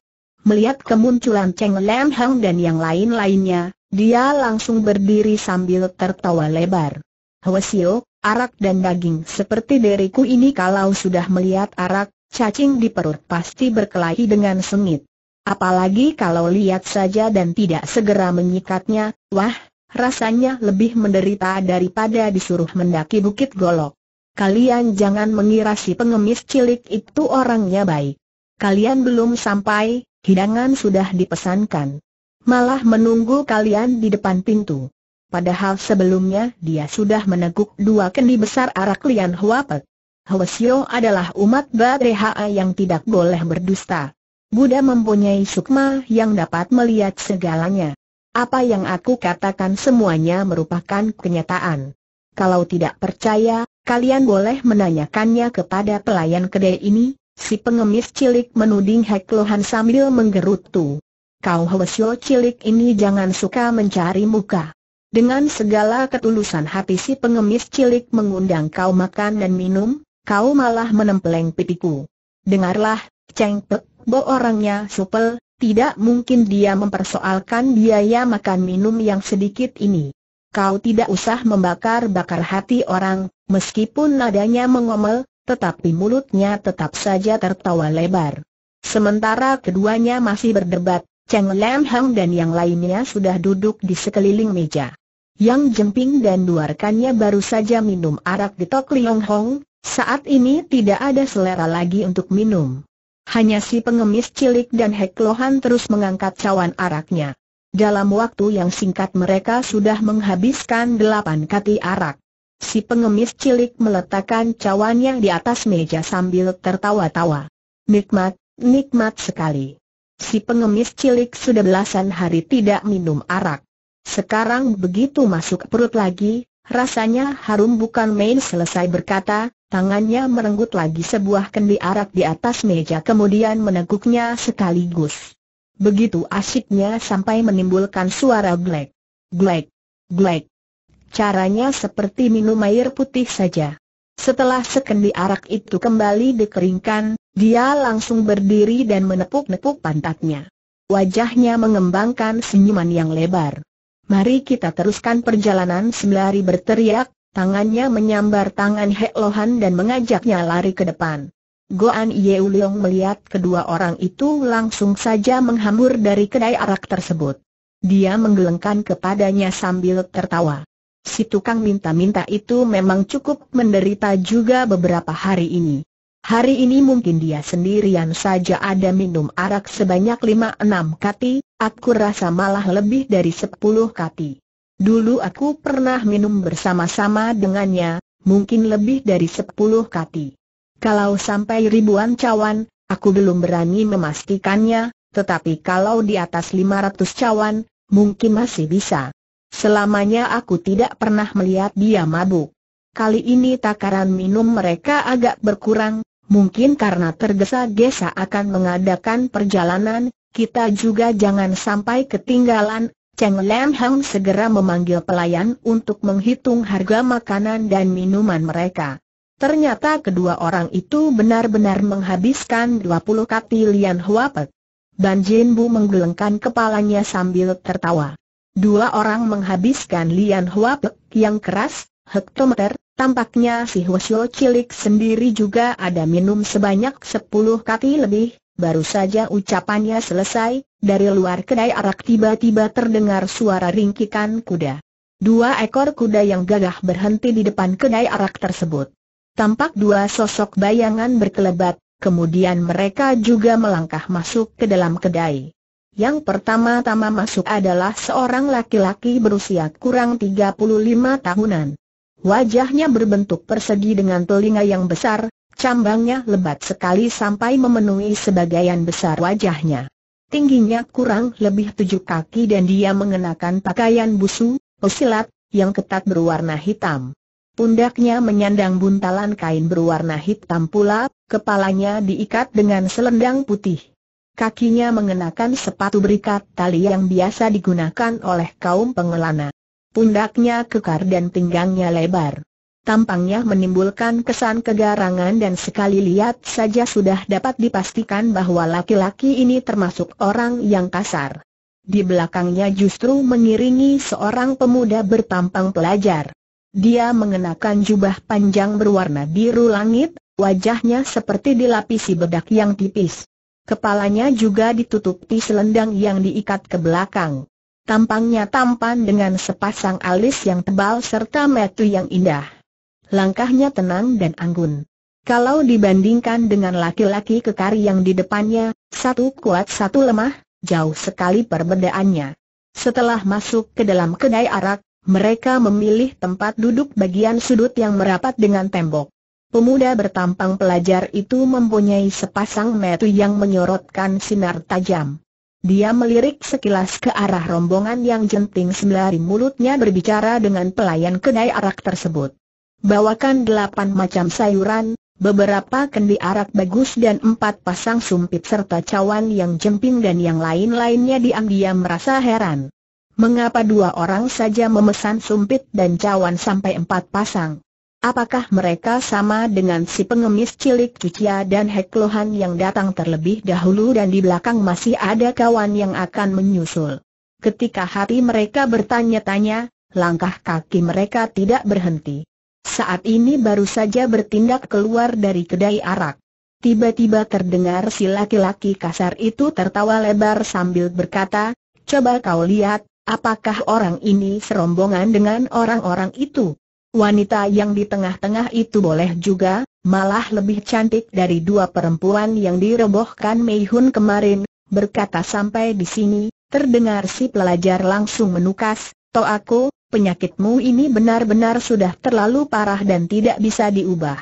Melihat kemunculan Cheng Lam Hang dan yang lain-lainnya, dia langsung berdiri sambil tertawa lebar. Hwasio, arak dan daging seperti deriku ini kalau sudah melihat arak, cacing di perut pasti berkelahi dengan sengit. Apalagi kalau lihat saja dan tidak segera menyikatnya, wah, rasanya lebih menderita daripada disuruh mendaki bukit golok. Kalian jangan mengira si pengemis cilik itu orangnya baik. Kalian belum sampai, Hidangan sudah dipesankan. Malah menunggu kalian di depan pintu. Padahal sebelumnya dia sudah meneguk dua kendi besar arak Lian Huapet. Hwasyo adalah umat Badreha yang tidak boleh berdusta. Buddha mempunyai sukma yang dapat melihat segalanya. Apa yang aku katakan semuanya merupakan kenyataan. Kalau tidak percaya, kalian boleh menanyakannya kepada pelayan kedai ini, Si pengemis cilik menuding Hek Lohan sambil menggerutu. Kau Hwesyo cilik ini jangan suka mencari muka. Dengan segala ketulusan hati si pengemis cilik mengundang kau makan dan minum, kau malah menempeleng pipiku. Dengarlah, Cheng Pek Bo orangnya supel, tidak mungkin dia mempersoalkan biaya makan minum yang sedikit ini. Kau tidak usah membakar-bakar hati orang, meskipun nadanya mengomel, tetapi mulutnya tetap saja tertawa lebar. Sementara keduanya masih berdebat, Cheng Lam Hang dan yang lainnya sudah duduk di sekeliling meja. Yang Jemping dan Duarkannya baru saja minum arak di Tok Liong Hong, saat ini tidak ada selera lagi untuk minum. Hanya si pengemis cilik dan Hek Lohan terus mengangkat cawan araknya. Dalam waktu yang singkat mereka sudah menghabiskan delapan kati arak si pengemis cilik meletakkan cawannya di atas meja sambil tertawa-tawa. Nikmat, nikmat sekali. Si pengemis cilik sudah belasan hari tidak minum arak. Sekarang begitu masuk perut lagi, rasanya harum bukan main selesai berkata, tangannya merenggut lagi sebuah kendi arak di atas meja kemudian meneguknya sekaligus. Begitu asyiknya sampai menimbulkan suara glek, glek, glek. Caranya seperti minum air putih saja. Setelah sekendi arak itu kembali dikeringkan, dia langsung berdiri dan menepuk-nepuk pantatnya. Wajahnya mengembangkan senyuman yang lebar. Mari kita teruskan perjalanan sembari berteriak, tangannya menyambar tangan Hek Lohan dan mengajaknya lari ke depan. Goan Yeu Leong melihat kedua orang itu langsung saja menghambur dari kedai arak tersebut. Dia menggelengkan kepadanya sambil tertawa. Si tukang minta-minta itu memang cukup menderita juga beberapa hari ini. Hari ini mungkin dia sendirian saja ada minum arak sebanyak 5-6 kati, aku rasa malah lebih dari sepuluh kati. Dulu aku pernah minum bersama-sama dengannya, mungkin lebih dari sepuluh kati. Kalau sampai ribuan cawan, aku belum berani memastikannya, tetapi kalau di atas 500 cawan, mungkin masih bisa. Selamanya aku tidak pernah melihat dia mabuk. Kali ini takaran minum mereka agak berkurang, mungkin karena tergesa-gesa akan mengadakan perjalanan, kita juga jangan sampai ketinggalan. Cheng Lam Hang segera memanggil pelayan untuk menghitung harga makanan dan minuman mereka. Ternyata kedua orang itu benar-benar menghabiskan 20 kati lian huapet. Ban Jin Bu menggelengkan kepalanya sambil tertawa. Dua orang menghabiskan Lian Hua Pek yang keras, hektometer, tampaknya si Hwasyo cilik sendiri juga ada minum sebanyak sepuluh kati lebih, baru saja ucapannya selesai, dari luar kedai arak tiba-tiba terdengar suara ringkikan kuda. Dua ekor kuda yang gagah berhenti di depan kedai arak tersebut. Tampak dua sosok bayangan berkelebat, kemudian mereka juga melangkah masuk ke dalam kedai. Yang pertama-tama masuk adalah seorang laki-laki berusia kurang 35 tahunan. Wajahnya berbentuk persegi dengan telinga yang besar, cambangnya lebat sekali sampai memenuhi sebagian besar wajahnya. Tingginya kurang lebih tujuh kaki dan dia mengenakan pakaian busu, pesilat, yang ketat berwarna hitam. Pundaknya menyandang buntalan kain berwarna hitam pula, kepalanya diikat dengan selendang putih. Kakinya mengenakan sepatu berikat tali yang biasa digunakan oleh kaum pengelana. Pundaknya kekar dan pinggangnya lebar. Tampangnya menimbulkan kesan kegarangan dan sekali lihat saja sudah dapat dipastikan bahwa laki-laki ini termasuk orang yang kasar. Di belakangnya justru mengiringi seorang pemuda bertampang pelajar. Dia mengenakan jubah panjang berwarna biru langit, wajahnya seperti dilapisi bedak yang tipis. Kepalanya juga ditutupi selendang yang diikat ke belakang. Tampangnya tampan dengan sepasang alis yang tebal serta metu yang indah. Langkahnya tenang dan anggun. Kalau dibandingkan dengan laki-laki kekari yang di depannya, satu kuat satu lemah, jauh sekali perbedaannya. Setelah masuk ke dalam kedai arak, mereka memilih tempat duduk bagian sudut yang merapat dengan tembok. Pemuda bertampang pelajar itu mempunyai sepasang metu yang menyorotkan sinar tajam. Dia melirik sekilas ke arah rombongan yang jenting sembari mulutnya berbicara dengan pelayan kedai arak tersebut. Bawakan delapan macam sayuran, beberapa kendi arak bagus dan empat pasang sumpit serta cawan yang jemping dan yang lain-lainnya diam-diam merasa heran. Mengapa dua orang saja memesan sumpit dan cawan sampai empat pasang? Apakah mereka sama dengan si pengemis cilik Cucia dan Heklohan yang datang terlebih dahulu dan di belakang masih ada kawan yang akan menyusul? Ketika hati mereka bertanya-tanya, langkah kaki mereka tidak berhenti. Saat ini baru saja bertindak keluar dari kedai arak. Tiba-tiba terdengar si laki-laki kasar itu tertawa lebar sambil berkata, Coba kau lihat, apakah orang ini serombongan dengan orang-orang itu? Wanita yang di tengah-tengah itu boleh juga, malah lebih cantik dari dua perempuan yang dirobohkan Mei Hun kemarin, berkata sampai di sini, terdengar si pelajar langsung menukas, Toh aku, penyakitmu ini benar-benar sudah terlalu parah dan tidak bisa diubah.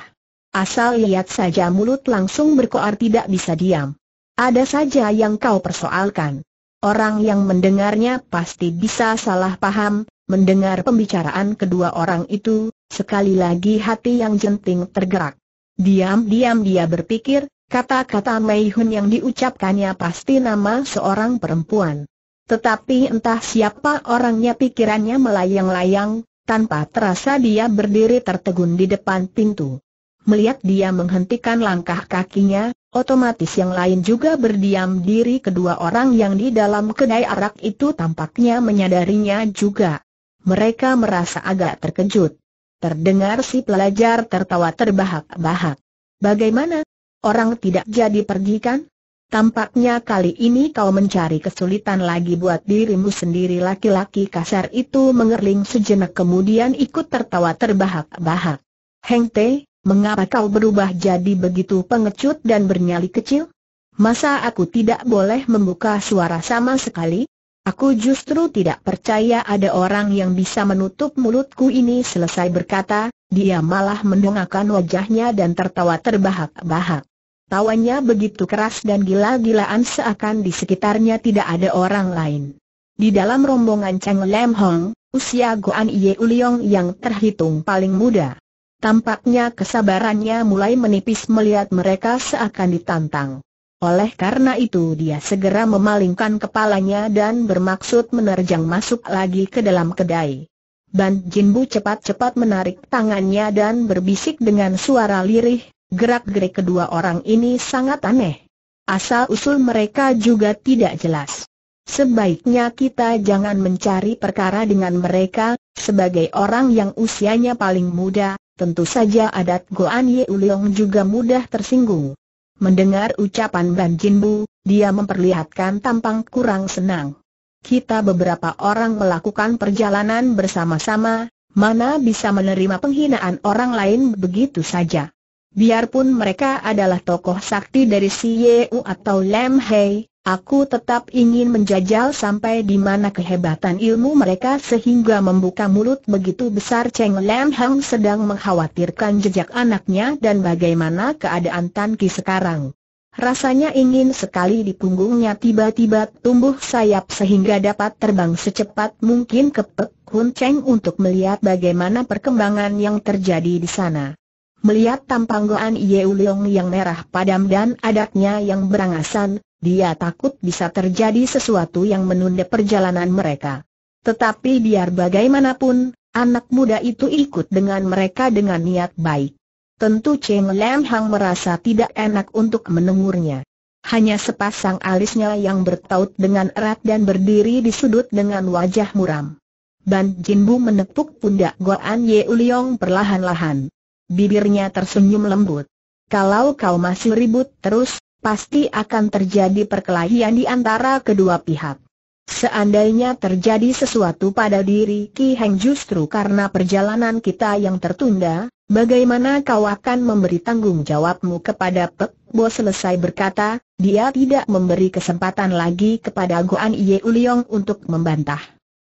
Asal lihat saja mulut langsung berkoar tidak bisa diam. Ada saja yang kau persoalkan. Orang yang mendengarnya pasti bisa salah paham, Mendengar pembicaraan kedua orang itu, sekali lagi hati yang jenting tergerak. Diam-diam dia berpikir, kata-kata Mei Hun yang diucapkannya pasti nama seorang perempuan. Tetapi entah siapa orangnya pikirannya melayang-layang, tanpa terasa dia berdiri tertegun di depan pintu. Melihat dia menghentikan langkah kakinya, otomatis yang lain juga berdiam diri kedua orang yang di dalam kedai arak itu tampaknya menyadarinya juga mereka merasa agak terkejut. Terdengar si pelajar tertawa terbahak-bahak. Bagaimana? Orang tidak jadi pergi kan? Tampaknya kali ini kau mencari kesulitan lagi buat dirimu sendiri laki-laki kasar itu mengerling sejenak kemudian ikut tertawa terbahak-bahak. Heng Te, mengapa kau berubah jadi begitu pengecut dan bernyali kecil? Masa aku tidak boleh membuka suara sama sekali? Aku justru tidak percaya ada orang yang bisa menutup mulutku ini selesai berkata, dia malah mendongakkan wajahnya dan tertawa terbahak-bahak. Tawanya begitu keras dan gila-gilaan seakan di sekitarnya tidak ada orang lain. Di dalam rombongan Cheng Lam Hong, usia Goan Ye Uliong yang terhitung paling muda. Tampaknya kesabarannya mulai menipis melihat mereka seakan ditantang. Oleh karena itu dia segera memalingkan kepalanya dan bermaksud menerjang masuk lagi ke dalam kedai. Ban Jinbu cepat-cepat menarik tangannya dan berbisik dengan suara lirih, gerak-gerik kedua orang ini sangat aneh. Asal-usul mereka juga tidak jelas. Sebaiknya kita jangan mencari perkara dengan mereka, sebagai orang yang usianya paling muda, tentu saja adat Goan Ye Uliong juga mudah tersinggung. Mendengar ucapan Ban Jinbu, dia memperlihatkan tampang kurang senang. Kita beberapa orang melakukan perjalanan bersama-sama, mana bisa menerima penghinaan orang lain begitu saja. Biarpun mereka adalah tokoh sakti dari Sieu atau Lam Hei, Aku tetap ingin menjajal sampai di mana kehebatan ilmu mereka sehingga membuka mulut begitu besar Cheng Lam Hang sedang mengkhawatirkan jejak anaknya dan bagaimana keadaan Tan Ki sekarang. Rasanya ingin sekali di punggungnya tiba-tiba tumbuh sayap sehingga dapat terbang secepat mungkin ke Pek Hun Cheng untuk melihat bagaimana perkembangan yang terjadi di sana. Melihat tampang Goan Ye Uliong yang merah padam dan adatnya yang berangasan, dia takut bisa terjadi sesuatu yang menunda perjalanan mereka. Tetapi biar bagaimanapun, anak muda itu ikut dengan mereka dengan niat baik. Tentu Cheng Lam Hang merasa tidak enak untuk menengurnya. Hanya sepasang alisnya yang bertaut dengan erat dan berdiri di sudut dengan wajah muram. Ban Jinbu menepuk pundak Goan Ye Uliong perlahan-lahan. Bibirnya tersenyum lembut. Kalau kau masih ribut terus, pasti akan terjadi perkelahian di antara kedua pihak. Seandainya terjadi sesuatu pada diri Ki Heng justru karena perjalanan kita yang tertunda, bagaimana kau akan memberi tanggung jawabmu kepada Pek Bo selesai berkata, dia tidak memberi kesempatan lagi kepada Goan Ye Uliong untuk membantah.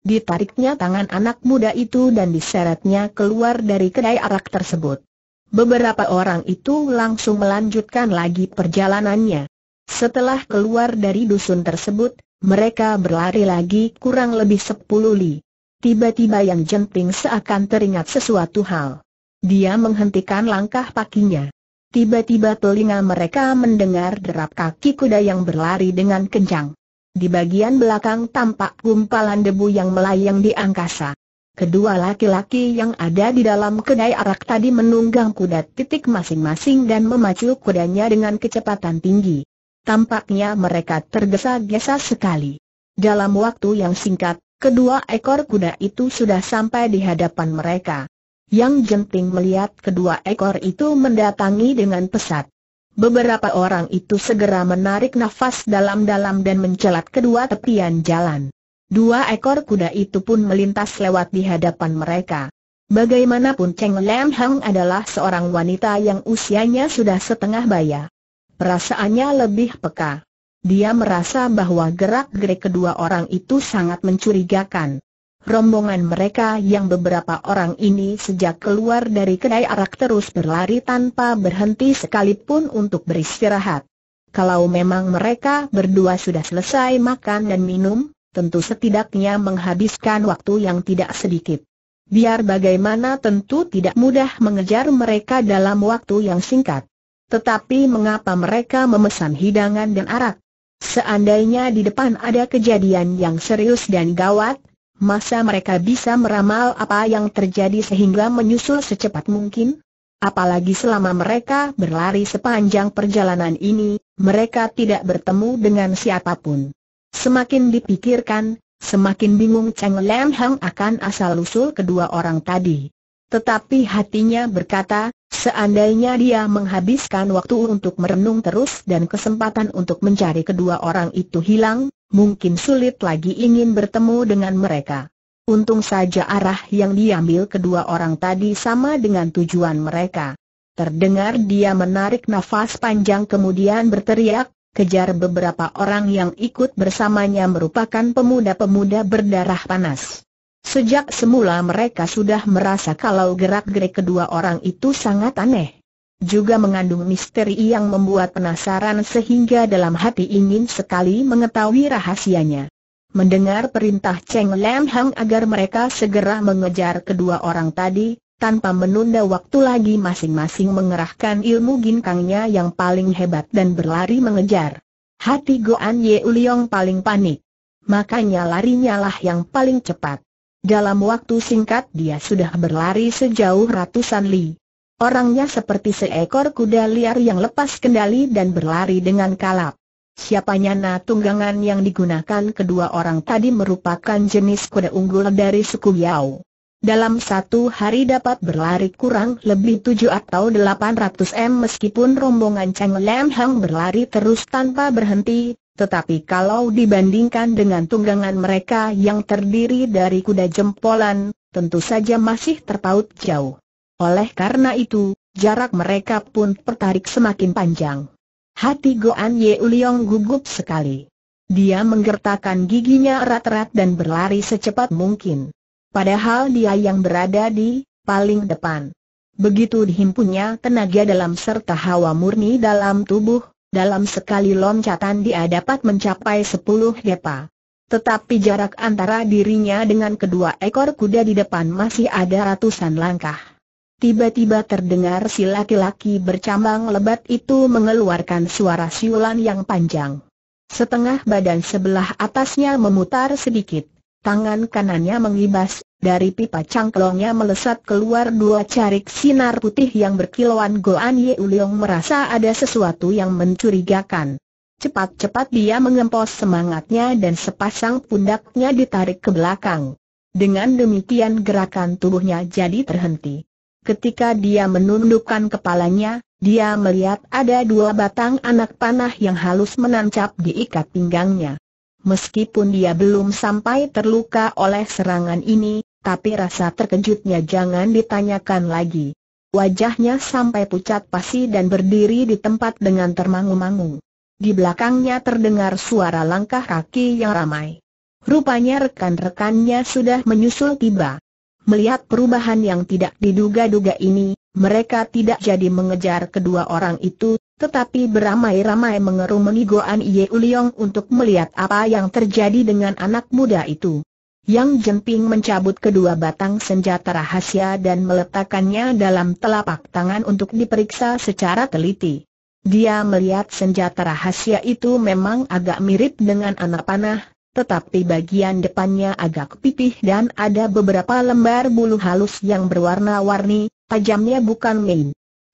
Ditariknya tangan anak muda itu dan diseretnya keluar dari kedai arak tersebut. Beberapa orang itu langsung melanjutkan lagi perjalanannya. Setelah keluar dari dusun tersebut, mereka berlari lagi kurang lebih sepuluh li. Tiba-tiba yang jenting seakan teringat sesuatu hal. Dia menghentikan langkah pakinya. Tiba-tiba telinga mereka mendengar derap kaki kuda yang berlari dengan kencang. Di bagian belakang tampak gumpalan debu yang melayang di angkasa. Kedua laki-laki yang ada di dalam kedai arak tadi menunggang kuda titik masing-masing dan memacu kudanya dengan kecepatan tinggi. Tampaknya mereka tergesa-gesa sekali. Dalam waktu yang singkat, kedua ekor kuda itu sudah sampai di hadapan mereka. Yang jenting melihat kedua ekor itu mendatangi dengan pesat. Beberapa orang itu segera menarik nafas dalam-dalam dan mencelat kedua tepian jalan. Dua ekor kuda itu pun melintas lewat di hadapan mereka. Bagaimanapun Cheng Lam Hang adalah seorang wanita yang usianya sudah setengah baya. Perasaannya lebih peka. Dia merasa bahwa gerak-gerik kedua orang itu sangat mencurigakan. Rombongan mereka yang beberapa orang ini sejak keluar dari kedai arak terus berlari tanpa berhenti sekalipun untuk beristirahat. Kalau memang mereka berdua sudah selesai makan dan minum, tentu setidaknya menghabiskan waktu yang tidak sedikit. Biar bagaimana tentu tidak mudah mengejar mereka dalam waktu yang singkat. Tetapi mengapa mereka memesan hidangan dan arak? Seandainya di depan ada kejadian yang serius dan gawat, masa mereka bisa meramal apa yang terjadi sehingga menyusul secepat mungkin? Apalagi selama mereka berlari sepanjang perjalanan ini, mereka tidak bertemu dengan siapapun. Semakin dipikirkan, semakin bingung Cheng Lam Hang akan asal-usul kedua orang tadi. Tetapi hatinya berkata, seandainya dia menghabiskan waktu untuk merenung terus dan kesempatan untuk mencari kedua orang itu hilang, mungkin sulit lagi ingin bertemu dengan mereka. Untung saja arah yang diambil kedua orang tadi sama dengan tujuan mereka. Terdengar dia menarik nafas panjang kemudian berteriak, kejar beberapa orang yang ikut bersamanya merupakan pemuda-pemuda berdarah panas. Sejak semula mereka sudah merasa kalau gerak-gerik kedua orang itu sangat aneh. Juga mengandung misteri yang membuat penasaran sehingga dalam hati ingin sekali mengetahui rahasianya. Mendengar perintah Cheng Lam Hang agar mereka segera mengejar kedua orang tadi, tanpa menunda waktu lagi masing-masing mengerahkan ilmu ginkangnya yang paling hebat dan berlari mengejar. Hati Goan Ye Uliong paling panik. Makanya larinya lah yang paling cepat. Dalam waktu singkat dia sudah berlari sejauh ratusan li. Orangnya seperti seekor kuda liar yang lepas kendali dan berlari dengan kalap. Siapa nyana tunggangan yang digunakan kedua orang tadi merupakan jenis kuda unggul dari suku Yao dalam satu hari dapat berlari kurang lebih tujuh atau delapan ratus m meskipun rombongan Cheng Lam Hang berlari terus tanpa berhenti, tetapi kalau dibandingkan dengan tunggangan mereka yang terdiri dari kuda jempolan, tentu saja masih terpaut jauh. Oleh karena itu, jarak mereka pun tertarik semakin panjang. Hati Goan Ye Uliong gugup sekali. Dia menggertakkan giginya erat-erat dan berlari secepat mungkin padahal dia yang berada di paling depan. Begitu dihimpunnya tenaga dalam serta hawa murni dalam tubuh, dalam sekali loncatan dia dapat mencapai sepuluh hepa. Tetapi jarak antara dirinya dengan kedua ekor kuda di depan masih ada ratusan langkah. Tiba-tiba terdengar si laki-laki bercambang lebat itu mengeluarkan suara siulan yang panjang. Setengah badan sebelah atasnya memutar sedikit, tangan kanannya mengibas, dari pipa cangklongnya melesat keluar dua carik sinar putih yang berkilauan Goan Ye Uliong merasa ada sesuatu yang mencurigakan. Cepat-cepat dia mengempos semangatnya dan sepasang pundaknya ditarik ke belakang. Dengan demikian gerakan tubuhnya jadi terhenti. Ketika dia menundukkan kepalanya, dia melihat ada dua batang anak panah yang halus menancap di ikat pinggangnya. Meskipun dia belum sampai terluka oleh serangan ini, tapi rasa terkejutnya jangan ditanyakan lagi. Wajahnya sampai pucat pasi dan berdiri di tempat dengan termangu-mangu. Di belakangnya terdengar suara langkah kaki yang ramai. Rupanya rekan-rekannya sudah menyusul tiba. Melihat perubahan yang tidak diduga-duga ini, mereka tidak jadi mengejar kedua orang itu, tetapi beramai-ramai mengerumuni Goan Ye Uliong untuk melihat apa yang terjadi dengan anak muda itu. Yang Jemping mencabut kedua batang senjata rahasia dan meletakkannya dalam telapak tangan untuk diperiksa secara teliti. Dia melihat senjata rahasia itu memang agak mirip dengan anak panah, tetapi bagian depannya agak pipih dan ada beberapa lembar bulu halus yang berwarna-warni, tajamnya bukan main.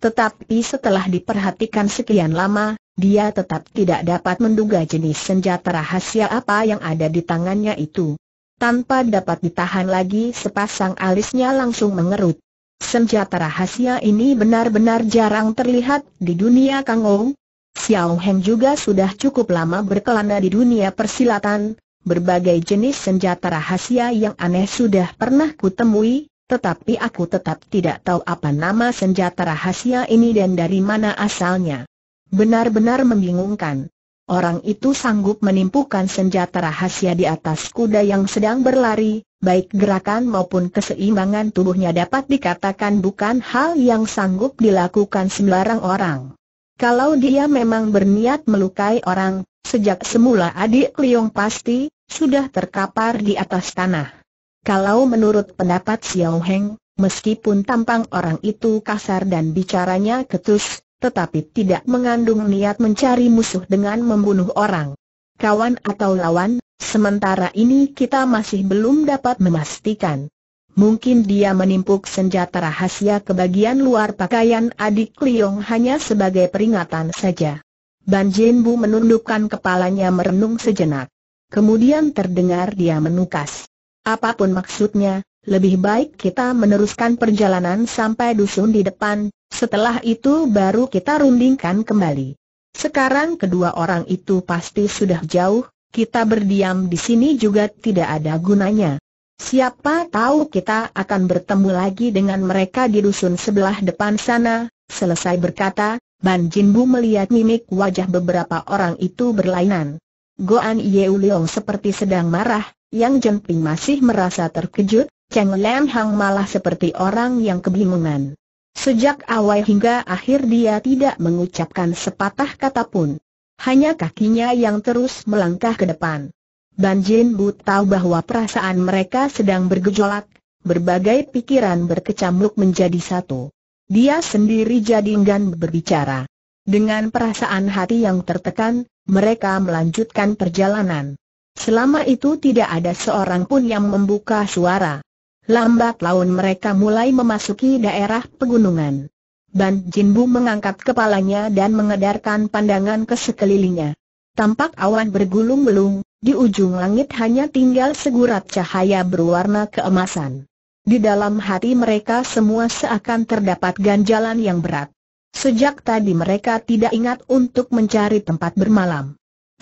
Tetapi setelah diperhatikan sekian lama, dia tetap tidak dapat menduga jenis senjata rahasia apa yang ada di tangannya itu. Tanpa dapat ditahan lagi sepasang alisnya langsung mengerut. Senjata rahasia ini benar-benar jarang terlihat di dunia Kang Ong. Xiao Heng juga sudah cukup lama berkelana di dunia persilatan, berbagai jenis senjata rahasia yang aneh sudah pernah kutemui, tetapi aku tetap tidak tahu apa nama senjata rahasia ini dan dari mana asalnya. Benar-benar membingungkan. Orang itu sanggup menimpukan senjata rahasia di atas kuda yang sedang berlari, baik gerakan maupun keseimbangan tubuhnya dapat dikatakan bukan hal yang sanggup dilakukan sembarang orang. Kalau dia memang berniat melukai orang, sejak semula adik Liong pasti, sudah terkapar di atas tanah. Kalau menurut pendapat Xiao Heng, meskipun tampang orang itu kasar dan bicaranya ketus, tetapi tidak mengandung niat mencari musuh dengan membunuh orang. Kawan atau lawan, sementara ini kita masih belum dapat memastikan. Mungkin dia menimpuk senjata rahasia ke bagian luar pakaian adik Liong hanya sebagai peringatan saja. Ban Jin Bu menundukkan kepalanya merenung sejenak. Kemudian terdengar dia menukas. Apapun maksudnya, lebih baik kita meneruskan perjalanan sampai dusun di depan, setelah itu baru kita rundingkan kembali. Sekarang kedua orang itu pasti sudah jauh, kita berdiam di sini juga tidak ada gunanya. Siapa tahu kita akan bertemu lagi dengan mereka di dusun sebelah depan sana. Selesai berkata, Ban Jinbu melihat mimik wajah beberapa orang itu berlainan. Goan Yeu Leong seperti sedang marah, yang Jemping masih merasa terkejut, Cheng Lam Hang malah seperti orang yang kebingungan. Sejak awal hingga akhir dia tidak mengucapkan sepatah kata pun. Hanya kakinya yang terus melangkah ke depan. Ban Jin Bu tahu bahwa perasaan mereka sedang bergejolak, berbagai pikiran berkecamuk menjadi satu. Dia sendiri jadi enggan berbicara. Dengan perasaan hati yang tertekan, mereka melanjutkan perjalanan. Selama itu tidak ada seorang pun yang membuka suara. Lambat laun mereka mulai memasuki daerah pegunungan. Ban Jinbu mengangkat kepalanya dan mengedarkan pandangan ke sekelilingnya. Tampak awan bergulung-gulung, di ujung langit hanya tinggal segurat cahaya berwarna keemasan. Di dalam hati mereka semua seakan terdapat ganjalan yang berat. Sejak tadi mereka tidak ingat untuk mencari tempat bermalam.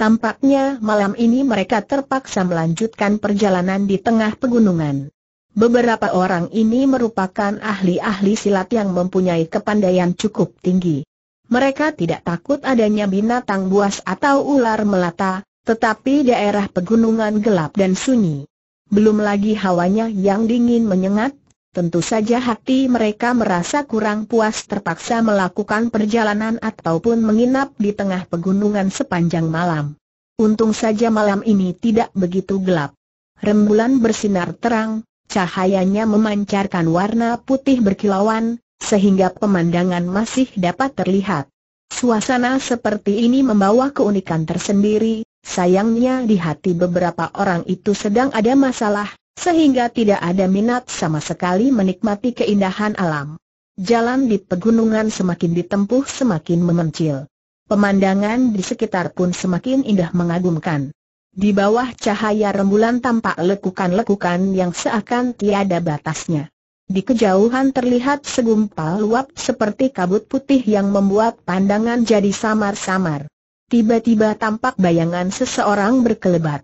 Tampaknya malam ini mereka terpaksa melanjutkan perjalanan di tengah pegunungan. Beberapa orang ini merupakan ahli-ahli silat yang mempunyai kepandaian cukup tinggi. Mereka tidak takut adanya binatang buas atau ular melata, tetapi daerah pegunungan gelap dan sunyi. Belum lagi hawanya yang dingin menyengat, Tentu saja hati mereka merasa kurang puas terpaksa melakukan perjalanan ataupun menginap di tengah pegunungan sepanjang malam. Untung saja malam ini tidak begitu gelap. Rembulan bersinar terang, cahayanya memancarkan warna putih berkilauan, sehingga pemandangan masih dapat terlihat. Suasana seperti ini membawa keunikan tersendiri, sayangnya di hati beberapa orang itu sedang ada masalah, sehingga tidak ada minat sama sekali menikmati keindahan alam. Jalan di pegunungan semakin ditempuh semakin memencil. Pemandangan di sekitar pun semakin indah mengagumkan. Di bawah cahaya rembulan tampak lekukan-lekukan yang seakan tiada batasnya. Di kejauhan terlihat segumpal luap seperti kabut putih yang membuat pandangan jadi samar-samar. Tiba-tiba tampak bayangan seseorang berkelebat.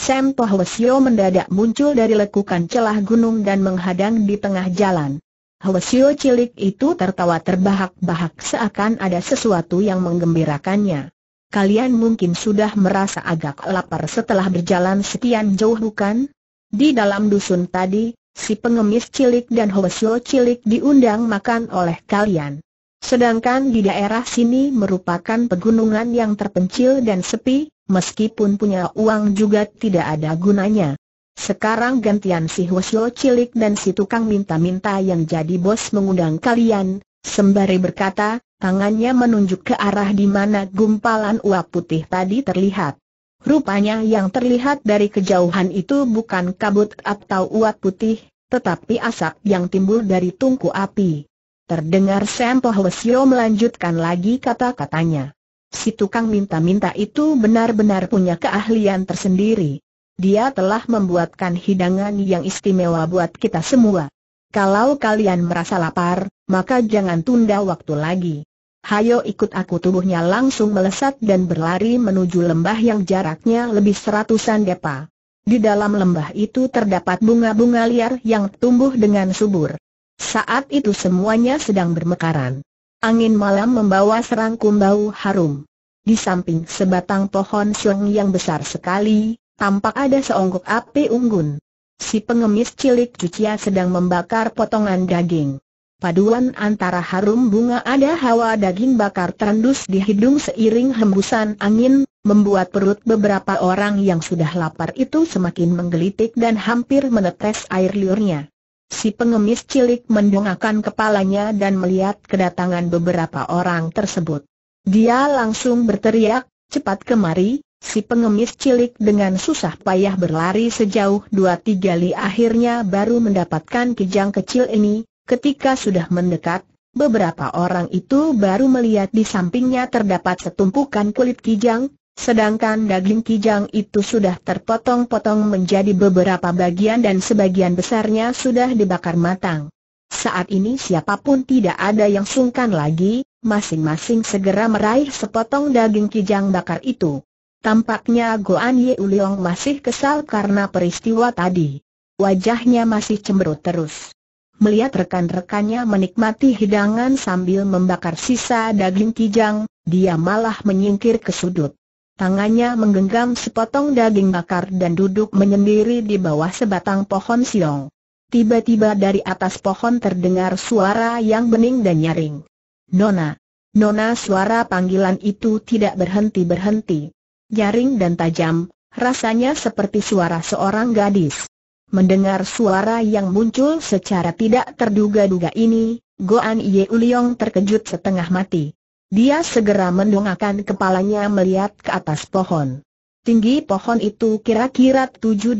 Sam Hwesyo mendadak muncul dari lekukan celah gunung dan menghadang di tengah jalan. Hwesyo cilik itu tertawa terbahak-bahak seakan ada sesuatu yang menggembirakannya. Kalian mungkin sudah merasa agak lapar setelah berjalan sekian jauh bukan? Di dalam dusun tadi, si pengemis cilik dan Hwesyo cilik diundang makan oleh kalian. Sedangkan di daerah sini merupakan pegunungan yang terpencil dan sepi, meskipun punya uang juga tidak ada gunanya. Sekarang gantian si Hwasyo cilik dan si tukang minta-minta yang jadi bos mengundang kalian, sembari berkata, tangannya menunjuk ke arah di mana gumpalan uap putih tadi terlihat. Rupanya yang terlihat dari kejauhan itu bukan kabut atau uap putih, tetapi asap yang timbul dari tungku api. Terdengar Sam Pohwasyo melanjutkan lagi kata-katanya. Si tukang minta-minta itu benar-benar punya keahlian tersendiri. Dia telah membuatkan hidangan yang istimewa buat kita semua. Kalau kalian merasa lapar, maka jangan tunda waktu lagi. Hayo ikut aku tubuhnya langsung melesat dan berlari menuju lembah yang jaraknya lebih seratusan depa. Di dalam lembah itu terdapat bunga-bunga liar yang tumbuh dengan subur. Saat itu semuanya sedang bermekaran. Angin malam membawa serangkum bau harum. Di samping sebatang pohon sung yang besar sekali, tampak ada seonggok api unggun. Si pengemis cilik cucia sedang membakar potongan daging. Paduan antara harum bunga ada hawa daging bakar terendus di hidung seiring hembusan angin, membuat perut beberapa orang yang sudah lapar itu semakin menggelitik dan hampir menetes air liurnya. Si pengemis cilik mendongakkan kepalanya dan melihat kedatangan beberapa orang tersebut. Dia langsung berteriak, cepat kemari, si pengemis cilik dengan susah payah berlari sejauh dua tiga li akhirnya baru mendapatkan kijang kecil ini, ketika sudah mendekat, beberapa orang itu baru melihat di sampingnya terdapat setumpukan kulit kijang, Sedangkan daging kijang itu sudah terpotong-potong menjadi beberapa bagian dan sebagian besarnya sudah dibakar matang. Saat ini siapapun tidak ada yang sungkan lagi, masing-masing segera meraih sepotong daging kijang bakar itu. Tampaknya Goan Ye Uliong masih kesal karena peristiwa tadi. Wajahnya masih cemberut terus. Melihat rekan-rekannya menikmati hidangan sambil membakar sisa daging kijang, dia malah menyingkir ke sudut. Tangannya menggenggam sepotong daging bakar dan duduk menyendiri di bawah sebatang pohon siong. Tiba-tiba dari atas pohon terdengar suara yang bening dan nyaring. Nona. Nona suara panggilan itu tidak berhenti-berhenti. Nyaring dan tajam, rasanya seperti suara seorang gadis. Mendengar suara yang muncul secara tidak terduga-duga ini, Goan Ye Uliong terkejut setengah mati. Dia segera mendongakkan kepalanya melihat ke atas pohon. Tinggi pohon itu kira-kira 7-8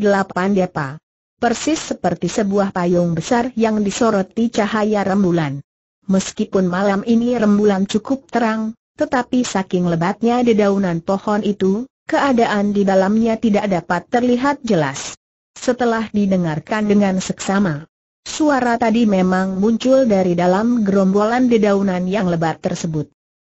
depa. Persis seperti sebuah payung besar yang disoroti cahaya rembulan. Meskipun malam ini rembulan cukup terang, tetapi saking lebatnya dedaunan pohon itu, keadaan di dalamnya tidak dapat terlihat jelas. Setelah didengarkan dengan seksama, suara tadi memang muncul dari dalam gerombolan dedaunan yang lebat tersebut.